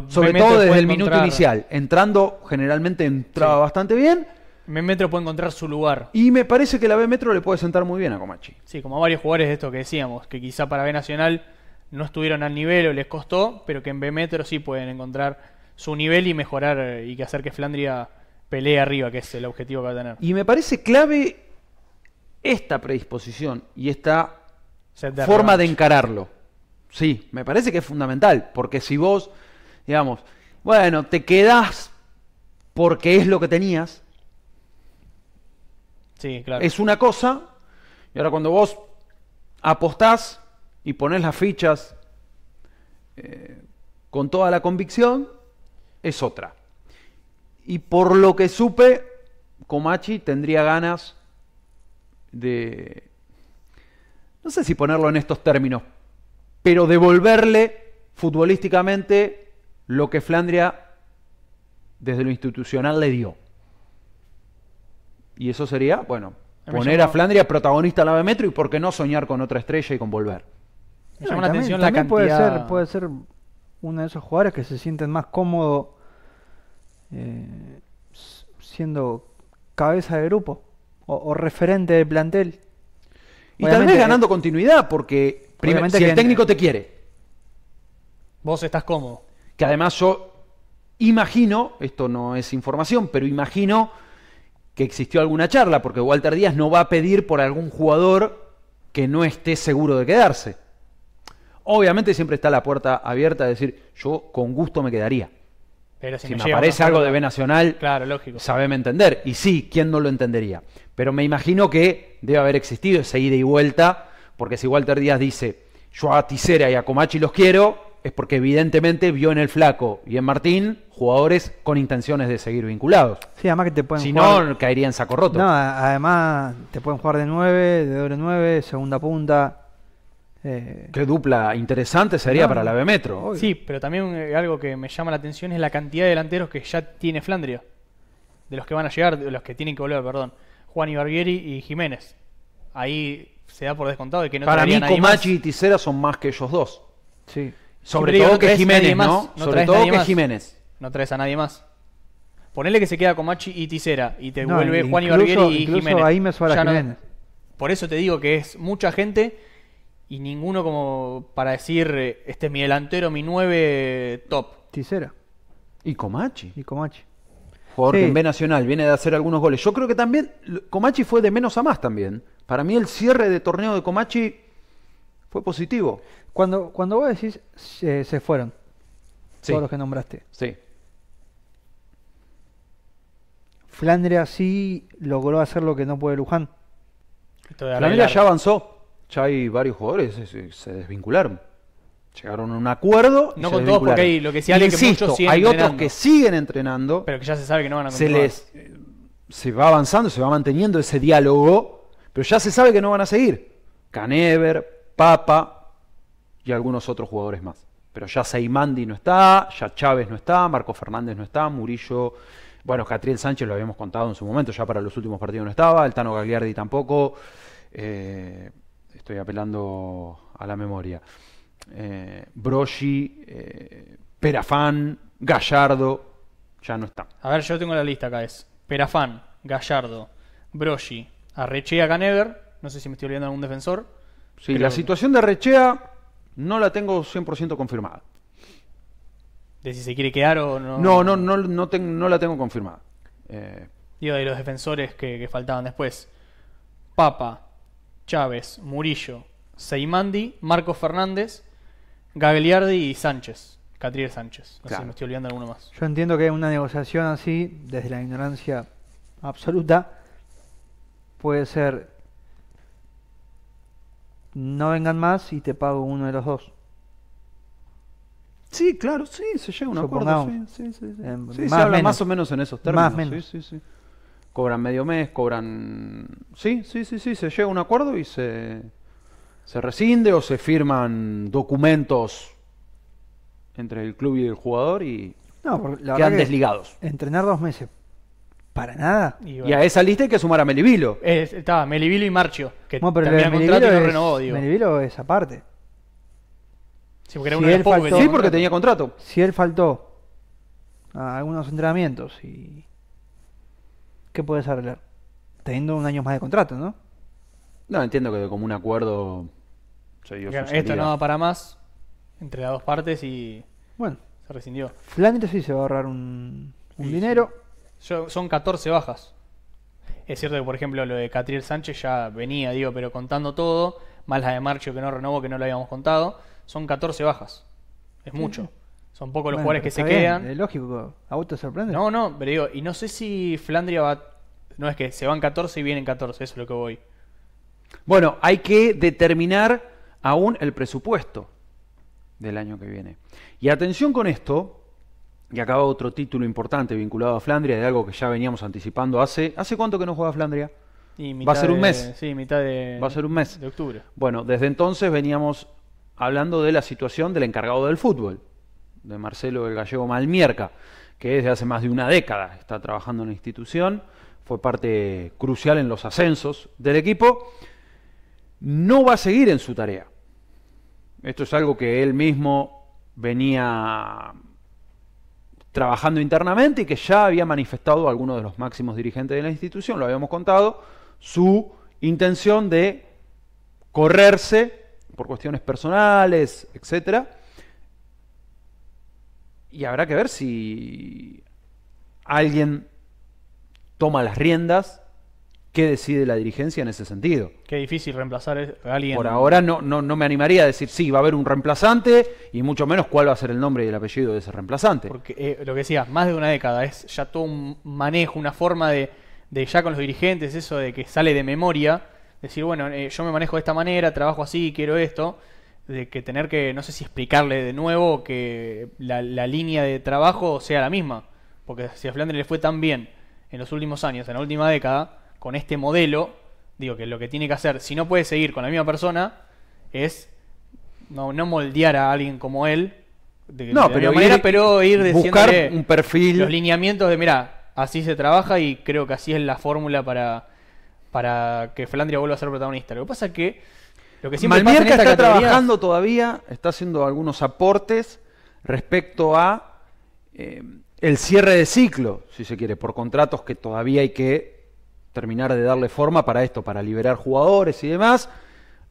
sobre todo desde el minuto inicial. Entrando, generalmente entraba bastante bien. b Metro puede encontrar su lugar. Y me parece que la B Metro le puede sentar muy bien a Comachi. Sí, como a varios jugadores de esto que decíamos, que quizá para B Nacional no estuvieron al nivel o les costó, pero que en B Metro sí pueden encontrar su nivel y mejorar eh, y que hacer que Flandria pelee arriba, que es el objetivo que va a tener. Y me parece clave esta predisposición y esta forma de encararlo. Sí, me parece que es fundamental, porque si vos digamos, bueno, te quedás porque es lo que tenías. Sí, claro. Es una cosa, y ahora cuando vos apostás y pones las fichas eh, con toda la convicción, es otra. Y por lo que supe, Comachi tendría ganas de, no sé si ponerlo en estos términos, pero devolverle futbolísticamente lo que Flandria desde lo institucional le dio. Y eso sería, bueno, poner a Flandria protagonista al la Metro y por qué no soñar con otra estrella y con volver. Me puede ser, puede ser uno de esos jugadores que se sienten más cómodos eh, siendo cabeza de grupo o, referente del plantel. Y también ganando eh, continuidad, porque primero, si el técnico te quiere. Vos estás cómodo que además yo imagino, esto no es información, pero imagino que existió alguna charla, porque Walter Díaz no va a pedir por algún jugador que no esté seguro de quedarse. Obviamente siempre está la puerta abierta de decir, yo con gusto me quedaría. Pero si, me, parece aparece algo de B Nacional, claro, sabeme entender. Y sí, ¿quién no lo entendería? Pero me imagino que debe haber existido esa ida y vuelta, porque si Walter Díaz dice, yo a Tisera y a Comachi los quiero, es porque evidentemente vio en el Flaco y en Martín jugadores con intenciones de seguir vinculados. Sí, además que te pueden si no, caería en saco roto. además te pueden jugar de nueve de doble 9, segunda punta. Eh. Qué dupla interesante sería para la B Metro. Sí, pero también eh, algo que me llama la atención es la cantidad de delanteros que ya tiene Flandria. De los que van a llegar, de los que tienen que volver, perdón. Juan barbieri y Jiménez. Ahí se da por descontado que no Para mí, Comachi y Ticera son más que ellos dos. Sí. Sobre todo que Jiménez, ¿no? Sobre todo que Jiménez. No traes a nadie más. Ponele que se queda Comachi y Tisera y te vuelve e Juan y Jiménez. Ahí me Jiménez. Por eso te digo que es mucha gente y ninguno como para decir, eh, este es mi delantero, mi nueve top. Tisera. Y Comachi. Y Comachi. Jugador en B Nacional viene de hacer algunos goles. Yo creo que también Comachi fue de menos a más también. Para mí el cierre de torneo de Comachi fue positivo. Cuando, cuando vos decís se fueron, todos los que nombraste. Sí. Flandria sí logró hacer lo que no puede Luján. Flandria ya avanzó. Ya hay varios jugadores se, se desvincularon. Llegaron a un acuerdo. no con todos, porque hay lo que Hay otros que siguen entrenando. Pero que ya se sabe que no van a continuar. Se, les, eh, se va avanzando, se va manteniendo ese diálogo. Pero ya se sabe que no van a seguir. Canever, Papa y algunos otros jugadores más. Pero ya Seimandi no está, ya Chávez no está, Marco Fernández no está, Murillo, bueno, Catriel Sánchez lo habíamos contado en su momento, ya para los últimos partidos no estaba, el Tano Gagliardi tampoco. Eh, estoy apelando a la memoria. Eh, eh, Perafán, Gallardo, ya no está. A ver, yo tengo la lista acá, es Perafán, Gallardo, Broshi, Arrechea Canever, no sé si me estoy olvidando algún defensor, Sí, la situación de Rechea no la tengo 100% confirmada. ¿De si se quiere quedar o no? No, no, no, no, la tengo confirmada. Y eh, de los defensores que, faltaban después. Papa, Chávez, Murillo, Seimandi, Marcos Fernández, Gagliardi y Sánchez. Catriel Sánchez. No me estoy olvidando alguno más. Yo entiendo que una negociación así, desde la ignorancia absoluta, puede ser no vengan más y te pago uno de los dos. Sí, claro, sí, se llega a un acuerdo. Sí, eh, más se habla más o menos en esos términos. Más menos. Cobran medio mes, cobran. Sí, sí, sí, sí, se llega a un acuerdo y se, se rescinde o se firman documentos entre el club y el jugador y quedan desligados. Entrenar dos meses para nada. Y, a esa lista hay que sumar a Melibilo. estaba Melivilo y Marchio, que bueno, contrato renovó, es aparte. Sí, porque, tenía contrato. Si él faltó a algunos entrenamientos y... ¿Qué puedes arreglar? Teniendo un año más de contrato, ¿no? No, entiendo que como un acuerdo se dio Esto no va para más entre las dos partes y... Bueno. Se rescindió. Flanito sí se va a ahorrar un, dinero son 14 bajas. Es cierto que, por ejemplo, lo de Catriel Sánchez ya venía, digo, pero contando todo, más la de Marcho que no renovó, que no lo habíamos contado, son 14 bajas. Es mucho. Son pocos los jugadores que se quedan. Es lógico, te sorprende. No, no, pero digo, y no sé si Flandria va. No es que se van 14 y vienen 14, eso es lo que voy. Bueno, hay que determinar aún el presupuesto del año que viene. Y atención con esto, y acaba otro título importante vinculado a Flandria, de algo que ya veníamos anticipando hace... ¿Hace cuánto que no juega Flandria? Va a ser un mes. sí, mitad de... Va a ser un mes. De octubre. Bueno, desde entonces veníamos hablando de la situación del encargado del fútbol, de Marcelo el Gallego Malmierca, que desde hace más de una década está trabajando en la institución, fue parte crucial en los ascensos del equipo, no va a seguir en su tarea. Esto es algo que él mismo venía trabajando internamente y que ya había manifestado algunos alguno de los máximos dirigentes de la institución, lo habíamos contado, su intención de correrse por cuestiones personales, etc. Y habrá que ver si alguien toma las riendas qué decide la dirigencia en ese sentido. Qué difícil reemplazar e-, a alguien. Por ahora no, no, no, me animaría a decir sí, va a haber un reemplazante y mucho menos cuál va a ser el nombre y el apellido de ese reemplazante. Porque eh, lo que decía más de una década, es ya todo un manejo, una forma de, ya con los dirigentes, eso de que sale de memoria, decir, bueno, eh, yo me manejo de esta manera, trabajo así, quiero esto, de que tener que, no sé si explicarle de nuevo que la, la línea de trabajo sea la misma. Porque si a Flandre le fue tan bien en los últimos años, en la última década, con este modelo, digo que lo que tiene que hacer, si no puede seguir con la misma persona, es no, moldear a alguien como él, de, no, pero, manera, pero ir un perfil. Los lineamientos de, mira, así se trabaja y creo que así es la fórmula para, para que Flandria vuelva a ser protagonista. Lo que pasa es que lo que está trabajando todavía, está haciendo algunos aportes respecto a eh, el cierre de ciclo, si se quiere, por contratos que todavía hay que terminar de darle forma para esto, para liberar jugadores y demás.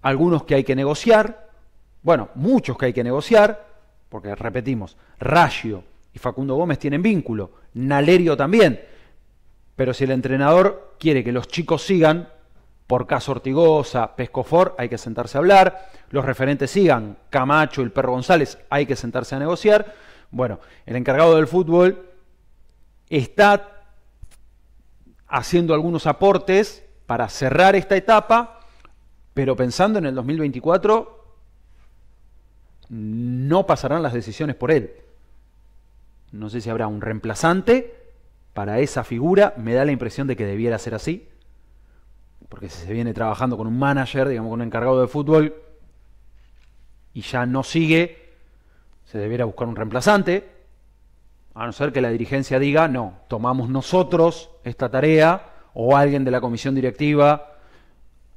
Algunos que hay que negociar, bueno, muchos que hay que negociar, porque repetimos, Raggio y Facundo Gómez tienen vínculo, Nalerio también. Pero si el entrenador quiere que los chicos sigan, por caso Ortigosa, Pescofor, hay que sentarse a hablar, los referentes sigan, Camacho, el perro González, hay que sentarse a negociar. Bueno, el encargado del fútbol está haciendo algunos aportes para cerrar esta etapa, pero pensando en el 2024, no pasarán las decisiones por él. No sé si habrá un reemplazante para esa figura, me da la impresión de que debiera ser así, porque si se viene trabajando con un manager, digamos con un encargado de fútbol, y ya no sigue, se debiera buscar un reemplazante, a no ser que la dirigencia diga, no, tomamos nosotros esta tarea o alguien de la comisión directiva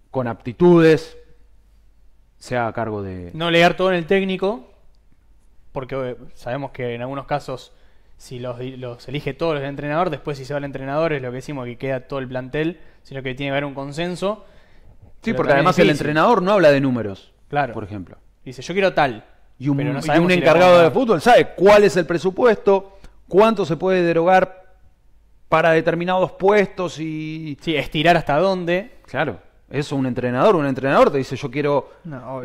con aptitudes sea a cargo de... No leer todo en el técnico, porque eh, sabemos que en algunos casos si los, elige todos el entrenador, después si se va el entrenador es lo que decimos que queda todo el plantel, sino que tiene que haber un consenso. Sí, porque además el entrenador no habla de números, claro. por ejemplo. Dice, yo quiero tal. Y un, pero no un encargado de fútbol sabe cuál es el presupuesto, cuánto se puede derogar para determinados puestos y... Sí, estirar hasta dónde. Claro, eso un entrenador, un entrenador te dice yo quiero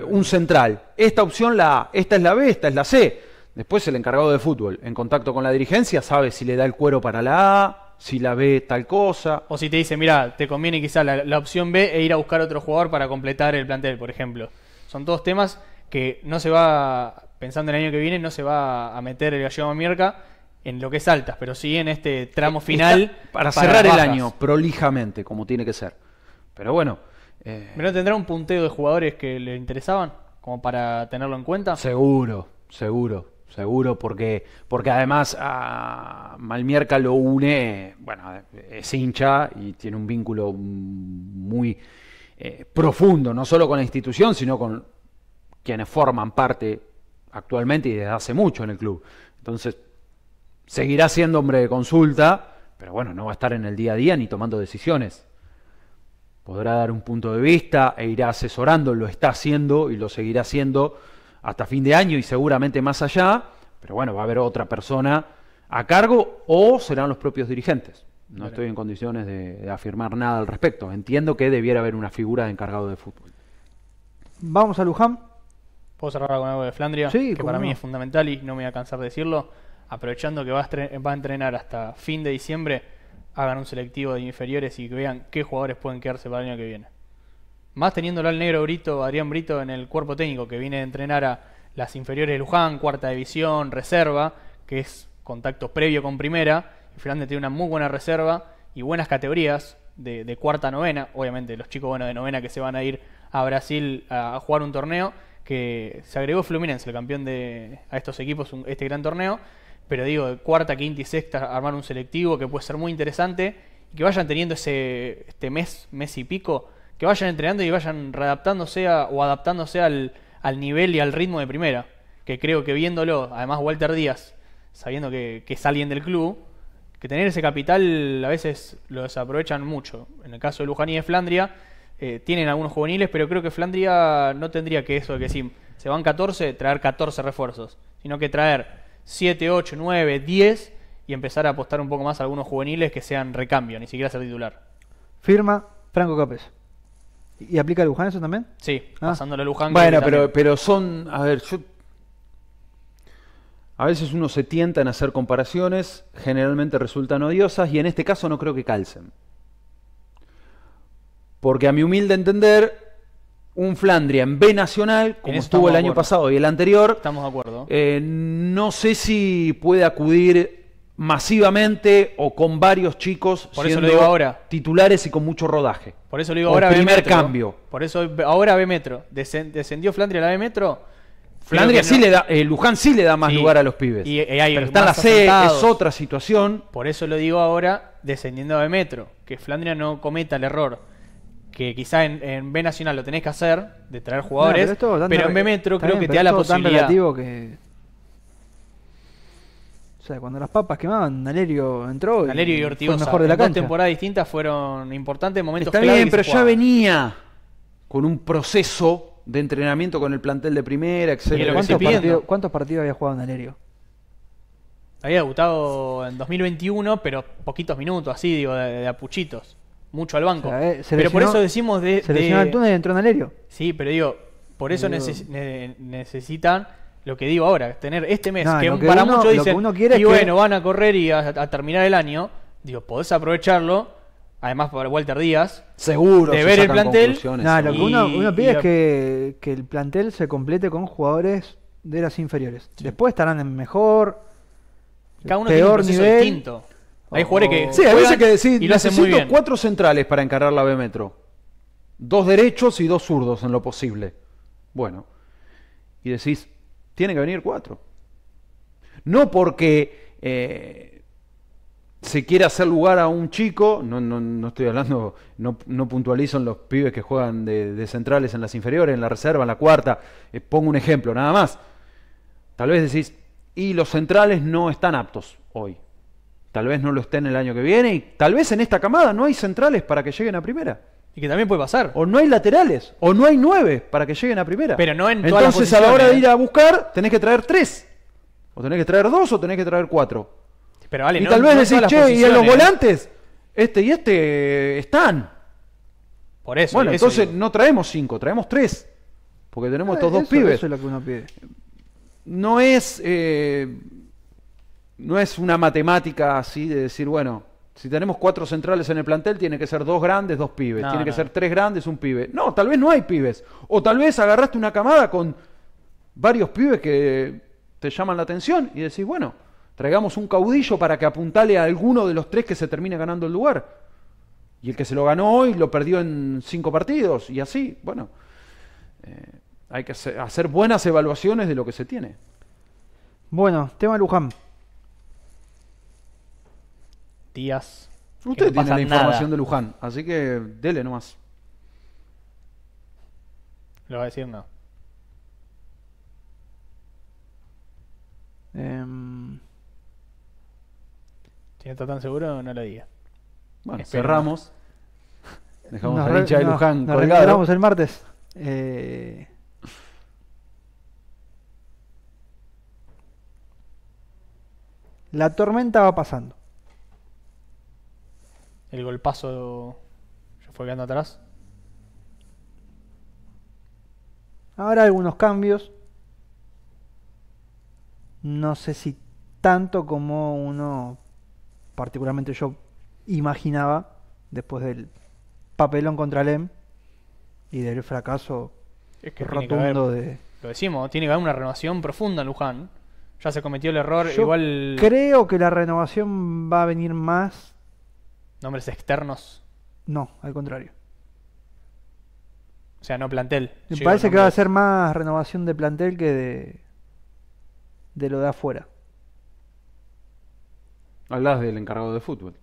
un central. Esta opción la A, esta es la B, esta es la C. Después el encargado de fútbol, en contacto con la dirigencia, sabe si le da el cuero para la A, si la B tal cosa. O si te dice, mira, te conviene quizá la, opción B e ir a buscar otro jugador para completar el plantel, por ejemplo. Son todos temas que no se va, pensando en el año que viene, no se va a meter el gallego a Mierca, en lo que es altas, pero sí en este tramo eh, final. para cerrar el año prolijamente, como tiene que ser. Pero bueno. Eh... tendrá un punteo de jugadores que le interesaban? Como para tenerlo en cuenta. Seguro, seguro, seguro, porque, porque además a Malmierca lo une, bueno, es hincha y tiene un vínculo muy eh, profundo, no solo con la institución, sino con quienes forman parte actualmente y desde hace mucho en el club. Entonces, seguirá siendo hombre de consulta, pero bueno, no va a estar en el día a día ni tomando decisiones. Podrá dar un punto de vista e irá asesorando, lo está haciendo y lo seguirá haciendo hasta fin de año y seguramente más allá, pero bueno, va a haber otra persona a cargo o serán los propios dirigentes. No estoy en condiciones de, afirmar nada al respecto. Entiendo que debiera haber una figura de encargado de fútbol. Vamos a Luján. ¿Puedo cerrar con algo de Flandria? Sí, que para mí es fundamental y no me voy a cansar de decirlo aprovechando que va a, entrenar hasta fin de diciembre, hagan un selectivo de inferiores y que vean qué jugadores pueden quedarse para el año que viene. Más teniéndolo al negro Brito, Adrián Brito, en el cuerpo técnico, que viene a entrenar a las inferiores de Luján, cuarta división, reserva, que es contacto previo con primera. Y Fernández tiene una muy buena reserva y buenas categorías de, cuarta novena. Obviamente, los chicos buenos de novena que se van a ir a Brasil a, jugar un torneo que se agregó Fluminense, el campeón de, a estos equipos, este gran torneo pero digo, cuarta, quinta y sexta, armar un selectivo que puede ser muy interesante y que vayan teniendo ese este mes, mes y pico, que vayan entrenando y vayan readaptándose o adaptándose al, al nivel y al ritmo de primera. Que creo que viéndolo, además Walter Díaz, sabiendo que, es alguien del club, que tener ese capital a veces lo desaprovechan mucho. En el caso de Luján y de Flandria, eh, tienen algunos juveniles, pero creo que Flandria no tendría que eso de que si se van 14, traer 14 refuerzos, sino que traer 7, 8, 9, 10 y empezar a apostar un poco más a algunos juveniles que sean recambio, ni siquiera ser titular. Firma Franco Capes. ¿Y aplica a Luján eso también? Sí, ah. pasándole a Luján. Bueno, pero, pero son. A ver, yo. A veces uno se tienta en hacer comparaciones, generalmente resultan odiosas y en este caso no creo que calcen. Porque a mi humilde entender, un Flandria en B Nacional, como estuvo el año pasado y el anterior. Estamos de acuerdo. Eh, no sé si puede acudir masivamente o con varios chicos siendo titulares y con mucho rodaje. Por eso lo digo ahora. primer cambio. Por eso ahora B Metro. descendió Flandria a la B Metro. Flandria sí le da, eh, Luján sí le da más lugar a los pibes. Y, eh, Pero está la C, es otra situación. Por eso lo digo ahora, descendiendo a B Metro. Que Flandria no cometa el error que quizá en, B Nacional lo tenés que hacer, de traer jugadores, pero, en B Metro creo que te da la posibilidad. O sea, cuando las papas quemaban, Nalerio entró. y, y Ortigosa. Mejor de la cancha. Dos temporadas distintas fueron importantes momentos. Está bien, pero ya venía con un proceso de entrenamiento con el plantel de primera, etc. ¿Cuántos, partidos había jugado Nalerio? Había debutado en 2021, pero poquitos minutos, así, digo, de apuchitos mucho al banco. Eh, pero por eso decimos de. Se de, Antunes y entró en Sí, pero digo, por eso necesitan lo que digo ahora, tener este mes, que, para muchos dicen, y bueno, van a correr y a, terminar el año, digo, podés aprovecharlo, además para Walter Díaz, seguro, de ver el plantel. lo que uno, pide es que, el plantel se complete con jugadores de las inferiores. Después estarán en mejor, Cada uno peor tiene nivel. distinto. Hay oh. jugadores que. Sí, a veces que sí, necesito cuatro centrales para encarar la B Metro. Dos derechos y dos zurdos en lo posible. Bueno. Y decís, tiene que venir cuatro. No porque eh, se quiera hacer lugar a un chico, no, no, no estoy hablando, no, no, puntualizo en los pibes que juegan de, centrales en las inferiores, en la reserva, en la cuarta. Eh, pongo un ejemplo, nada más. Tal vez decís, y los centrales no están aptos hoy. Tal vez no lo estén el año que viene y tal vez en esta camada no hay centrales para que lleguen a primera. Y que también puede pasar. O no hay laterales, o no hay nueve para que lleguen a primera. Pero no en todas Entonces a la hora de ir a ¿eh? buscar tenés que traer tres. O tenés que traer dos o tenés que traer cuatro. Pero vale, y tal vez decís, che, y en los ¿eh? volantes, este y este eh, están. Por eso. Bueno, entonces no traemos cinco, traemos tres. Porque tenemos estos dos pibes. No es no es una matemática así de decir, bueno, si tenemos cuatro centrales en el plantel, tiene que ser dos grandes, dos pibes. tiene que ser tres grandes, un pibe. No, tal vez no hay pibes. O tal vez agarraste una camada con varios pibes que te llaman la atención y decís, bueno, traigamos un caudillo para que apuntale a alguno de los tres que se termine ganando el lugar. Y el que se lo ganó hoy lo perdió en cinco partidos y así. Bueno, eh, hay que hacer buenas evaluaciones de lo que se tiene. Bueno, tema Luján días. Usted tiene la información de Luján, así que dele nomás. ¿Lo va a decir no? Em. Si no está tan seguro, no lo diga. Bueno, cerramos. Dejamos a hincha de Luján nos el martes. Eh, la tormenta va pasando. El golpazo ya fue quedando atrás. Ahora algunos cambios. No sé si tanto como uno, particularmente yo, imaginaba después del papelón contra Lem y del fracaso es que rotundo de... Lo decimos, tiene que haber una renovación profunda en Luján. Ya se cometió el error, igual... Creo que la renovación va a venir más ¿Nombres externos? No, al contrario. O sea, no plantel. Me parece que va a ser más renovación de plantel que de, de lo de afuera. Hablas del encargado de fútbol.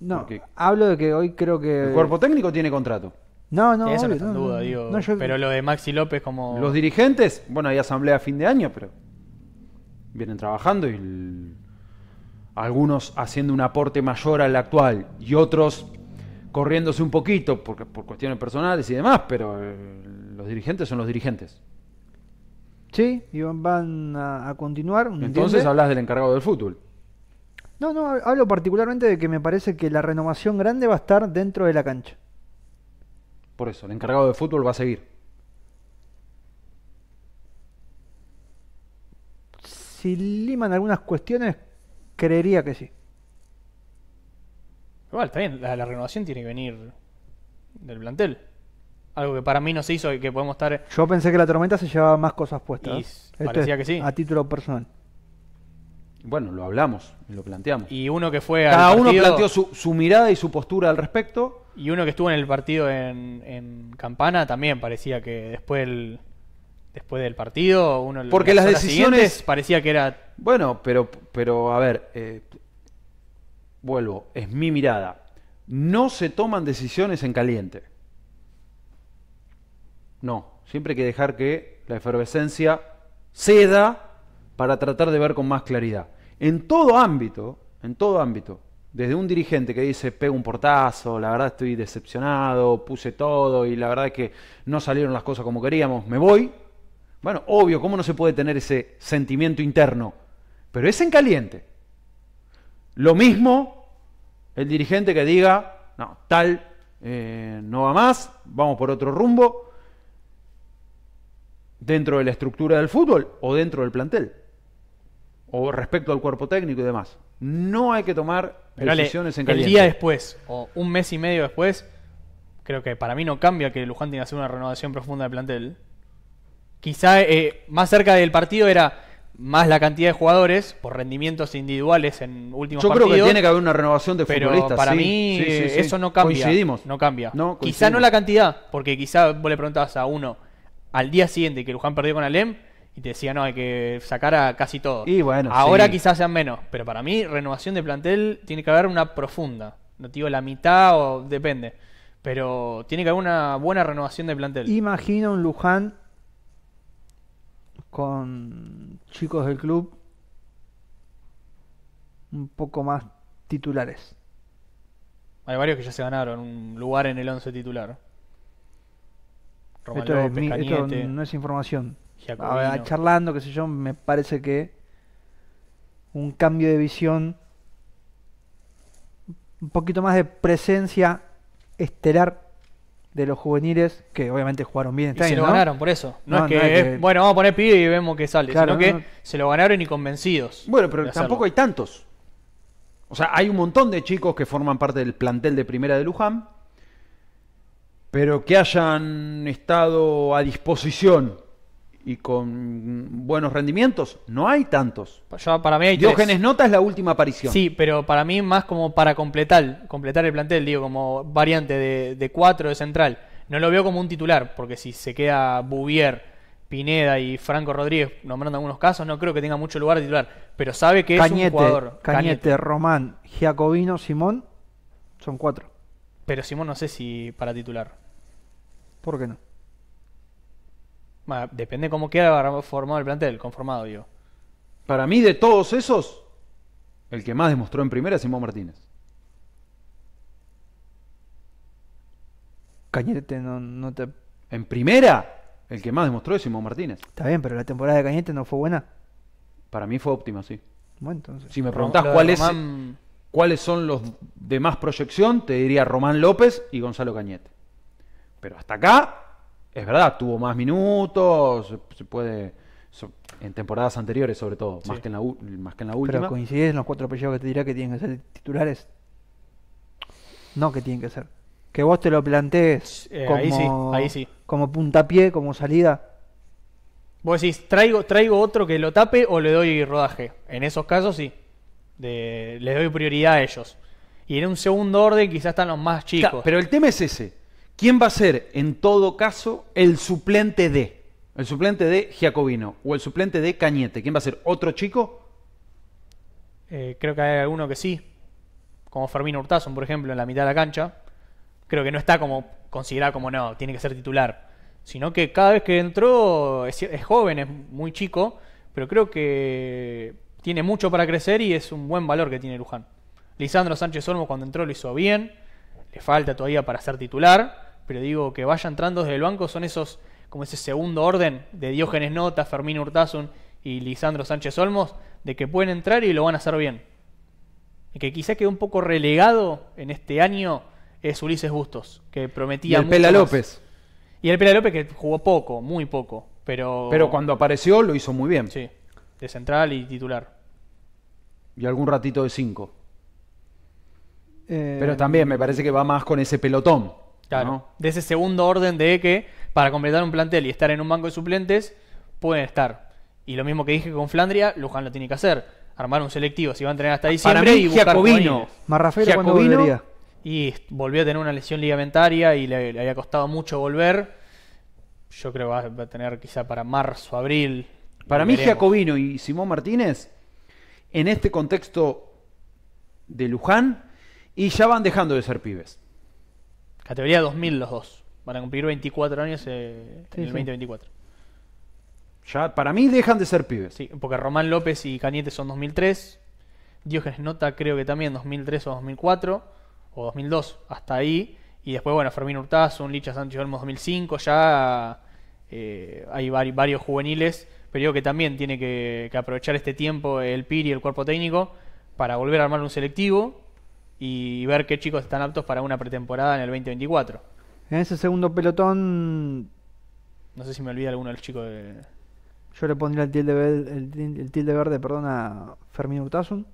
No, hablo de que hoy creo que. El cuerpo técnico tiene contrato. No, no, eso no está duda, digo. Pero lo de Maxi López como. Los dirigentes, bueno, hay asamblea a fin de año, pero. Vienen trabajando y algunos haciendo un aporte mayor al actual y otros corriéndose un poquito por, cuestiones personales y demás, pero eh, los dirigentes son los dirigentes. Sí, y van a, continuar. Entonces hablas del encargado del fútbol. No, no, hablo particularmente de que me parece que la renovación grande va a estar dentro de la cancha. Por eso, el encargado de fútbol va a seguir. Si liman algunas cuestiones, Creería que sí. Igual, está bien, la, renovación tiene que venir del plantel. Algo que para mí no se hizo y que podemos estar. Eh, Yo pensé que la tormenta se llevaba más cosas puestas. Este, parecía que sí. A título personal. Bueno, lo hablamos, lo planteamos. Y uno que fue. Cada uno planteó su, mirada y su postura al respecto. Y uno que estuvo en el partido en, Campana también parecía que después del, después del partido. Uno Porque las, las decisiones. Parecía que era bueno, pero, pero a ver, eh, vuelvo, es mi mirada. No se toman decisiones en caliente. No, siempre hay que dejar que la efervescencia ceda para tratar de ver con más claridad. En todo ámbito, en todo ámbito, desde un dirigente que dice pego un portazo, la verdad estoy decepcionado, puse todo y la verdad es que no salieron las cosas como queríamos, me voy. Bueno, obvio, ¿cómo no se puede tener ese sentimiento interno? Pero es en caliente. Lo mismo el dirigente que diga, no, tal eh, no va más, vamos por otro rumbo, dentro de la estructura del fútbol o dentro del plantel, o respecto al cuerpo técnico y demás. No hay que tomar decisiones en caliente. El día después, o un mes y medio después, creo que para mí no cambia que Luján tiene que hacer una renovación profunda del plantel. Quizá eh, más cerca del partido era más la cantidad de jugadores por rendimientos individuales en últimos Yo creo que tiene que haber una renovación de pero futbolistas. Para mí eso no cambia. Coincidimos. No cambia. No, Quizá no la cantidad, porque quizá vos le preguntabas a uno al día siguiente que Luján perdió con Alem y te decía, no, hay que sacar a casi todo. Y bueno, Ahora quizás sean menos, pero para mí renovación de plantel tiene que haber una profunda. No digo la mitad o depende. Pero tiene que haber una buena renovación de plantel. Imagino un Luján con chicos del club un poco más titulares. Hay varios que ya se ganaron un lugar en el 11 titular. Esto, no es información. A charlando, qué sé yo, me parece que un cambio de visión, un poquito más de presencia estelar de los juveniles que obviamente jugaron bien. Este y se lo ganaron por eso. No, es que, bueno, vamos a poner pibe y vemos que sale, sino que se lo ganaron y convencidos. Bueno, pero tampoco hay tantos. O sea, hay un montón de chicos que forman parte del plantel de primera de Luján, pero que hayan estado a disposición y con buenos rendimientos. No hay tantos. para Diógenes Nota es la última aparición. Sí, pero para mí más como para completar, completar el plantel, digo, como variante de, cuatro de central. No lo veo como un titular, porque si se queda Bouvier, Pineda y Franco Rodríguez, nombrando algunos casos, no creo que tenga mucho lugar de titular. Pero sabe que es un jugador. Cañete, Cañete, Román, Giacobino, Simón, son cuatro. Pero Simón no sé si para titular. ¿Por qué no? depende cómo queda formado el plantel, conformado yo. Para mí, de todos esos, el que más demostró en primera es Simón Martínez. Cañete no, te. En primera, el que más demostró es Simón Martínez. Está bien, pero la temporada de Cañete no fue buena. Para mí fue óptima, sí. Bueno, entonces. Si me preguntás cuáles cuáles son los de más proyección, te diría Román López y Gonzalo Cañete. Pero hasta acá, es verdad, tuvo más minutos, se puede en temporadas anteriores sobre todo, más, que en la, última. Pero coincides en los cuatro apellidos que te dirá que tienen que ser titulares. No que tienen que ser. Que vos te lo plantees eh, como, puntapié, como salida. Vos decís, traigo, traigo otro que lo tape o le doy rodaje. En esos casos sí. les doy prioridad a ellos. Y en un segundo orden quizás están los más chicos. pero el tema es ese. ¿Quién va a ser, en todo caso, el suplente de? El suplente de Giacobino o el suplente de Cañete. ¿Quién va a ser? ¿Otro chico? Eh, creo que hay alguno que sí. Como Fermín Hurtasun, por ejemplo, en la mitad de la cancha. Creo que no está como considerado como no, tiene que ser titular. Sino que cada vez que entró es, joven, es muy chico. Pero creo que tiene mucho para crecer y es un buen valor que tiene Luján. Lisandro Sánchez Olmo cuando entró lo hizo bien. Le falta todavía para ser titular pero digo que vaya entrando desde el banco son esos, como ese segundo orden de Diógenes Notas, Fermín Hurtasun y Lisandro Sánchez Olmos, de que pueden entrar y lo van a hacer bien. Y que quizá quedó un poco relegado en este año es Ulises Bustos, que prometía. Y el Pela López. Y el Pela López que jugó poco, muy poco. Pero... pero cuando apareció lo hizo muy bien. Sí, de central y titular. Y algún ratito de cinco. Eh, pero también me parece que va más con ese pelotón. De ese segundo orden de que para completar un plantel y estar en un banco de suplentes, pueden estar. Y lo mismo que dije con Flandria, Luján lo tiene que hacer. Armar un selectivo, si van a tener hasta diciembre para mí, y buscar Y volvió a tener una lesión ligamentaria y le, había costado mucho volver. Yo creo que va, a tener quizá para marzo, abril. Para mí Jacobino y Simón Martínez, en este contexto de Luján, y ya van dejando de ser pibes. Categoría 2000 los dos. Van a cumplir 24 años eh, en el 2024. Ya, para mí dejan de ser pibes. Sí, porque Román López y Cañete son 2003. Diógenes Nota creo que también 2003 o 2004. O 2002, hasta ahí. Y después, bueno, Fermín Hurtazo, un Licha Sánchez Olmos 2005. Ya eh, hay varios juveniles. Pero digo que también tiene que, que aprovechar este tiempo el PIR y el cuerpo técnico para volver a armar un selectivo y ver qué chicos están aptos para una pretemporada en el 2024. En ese segundo pelotón. No sé si me olvida alguno del chico de. Yo le pondría el tilde verde, tilde verde perdón, a Fermín Utasun.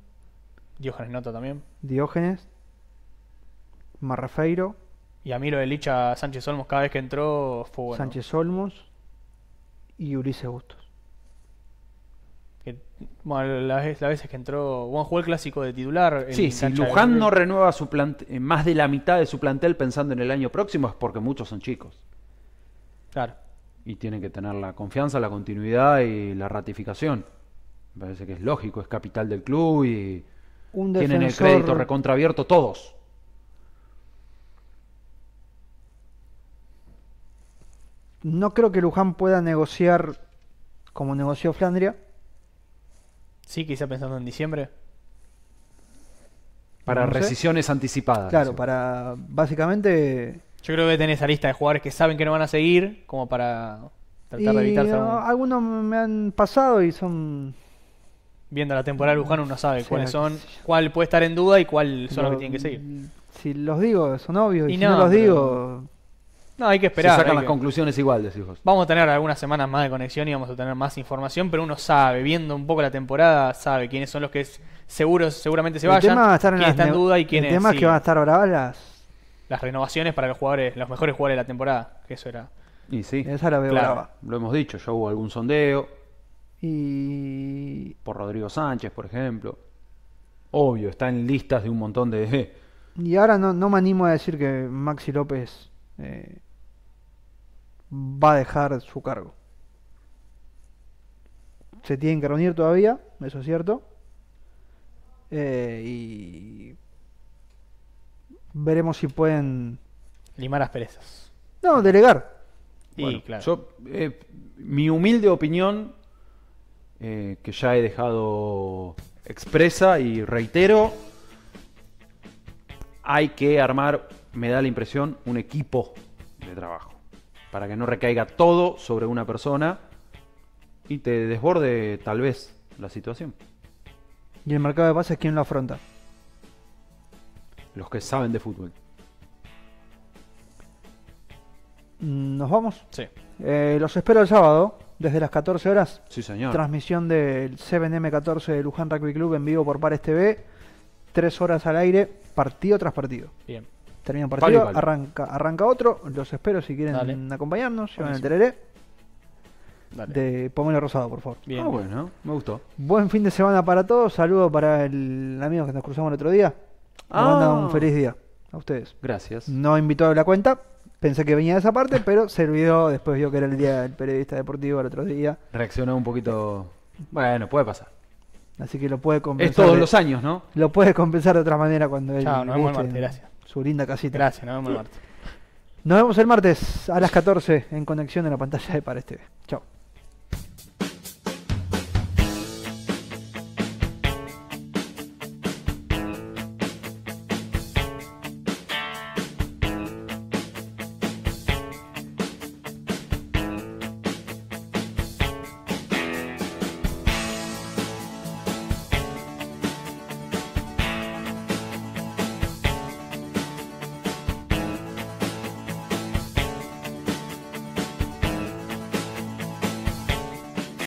Diógenes Nota también. Diógenes. Marrafeiro. Y a mí lo de Licha Sánchez Olmos cada vez que entró fue Sánchez Olmos y Ulises Bustos. Que, bueno, las veces la vez que entró. Juan jugó el clásico de titular. sí, si Luján no renueva su eh, más de la mitad de su plantel pensando en el año próximo, es porque muchos son chicos. Claro. Y tienen que tener la confianza, la continuidad y la ratificación. Me parece que es lógico, es capital del club y tienen el crédito recontraabierto todos. No creo que Luján pueda negociar como negoció Flandria Sí, quizá pensando en diciembre. Para rescisiones anticipadas. Claro, para básicamente... Yo creo que tenés esa lista de jugadores que saben que no van a seguir, como para tratar de evitar uh, Algunos me han pasado y son viendo la temporada Luján uno sabe cuáles son, cuál puede estar en duda y cuál son los que tienen que seguir. Si los digo, son obvios. Y, no los digo, no, hay que esperar. Se sacan las conclusiones igual, Vamos a tener algunas semanas más de conexión y vamos a tener más información, pero uno sabe, viendo un poco la temporada, sabe quiénes son los que es seguros, seguramente se vayan, va a estar en duda y quiénes... El tema es que van a estar ahora las... Las renovaciones para los jugadores, los mejores jugadores de la temporada, que eso era... Y sí, esa la veo Lo hemos dicho, yo hubo algún sondeo. Y... Por Rodrigo Sánchez, por ejemplo. Obvio, está en listas de un montón de... *laughs* Y ahora no, no me animo a decir que Maxi López... Eh, va a dejar su cargo. Se tienen que reunir todavía, eso es cierto. Eh, y veremos si pueden... Limar las perezas. No, delegar. Yo, eh, mi humilde opinión, eh, que ya he dejado expresa y reitero, hay que armar, me da la impresión, un equipo de trabajo para que no recaiga todo sobre una persona y te desborde tal vez la situación. ¿Y el mercado de pases quién lo afronta? Los que saben de fútbol. Mm, ¿Nos vamos? Sí. Eh, los espero el sábado, desde las 14 horas. Sí, señor. Transmisión del 7M14 de Luján Rugby Club en vivo por Pares TV. Tres horas al aire, partido tras partido. Bien. Termino partido, Arranca, arranca otro. Los espero si quieren acompañarnos. Llevan el tereré. de pomelo rosado, por favor. Ah, Bien. Ah, bueno, me gustó. Buen fin de semana para todos. Saludo para el amigo que nos cruzamos el otro día. Ah. un feliz día a ustedes. Gracias. No invitó a la cuenta. Pensé que venía de esa parte, pero se olvidó. Después vio que era el día del periodista deportivo el otro día. Reaccionó un poquito. Bueno, puede pasar. Así que lo puede compensar. Es todos los años, ¿no? Lo puede compensar de otra manera cuando él. Chao, nos Gracias su linda casita. Gracias, nos vemos el martes. Nos vemos el martes a las 14 en conexión en la pantalla de Pares TV. Chao.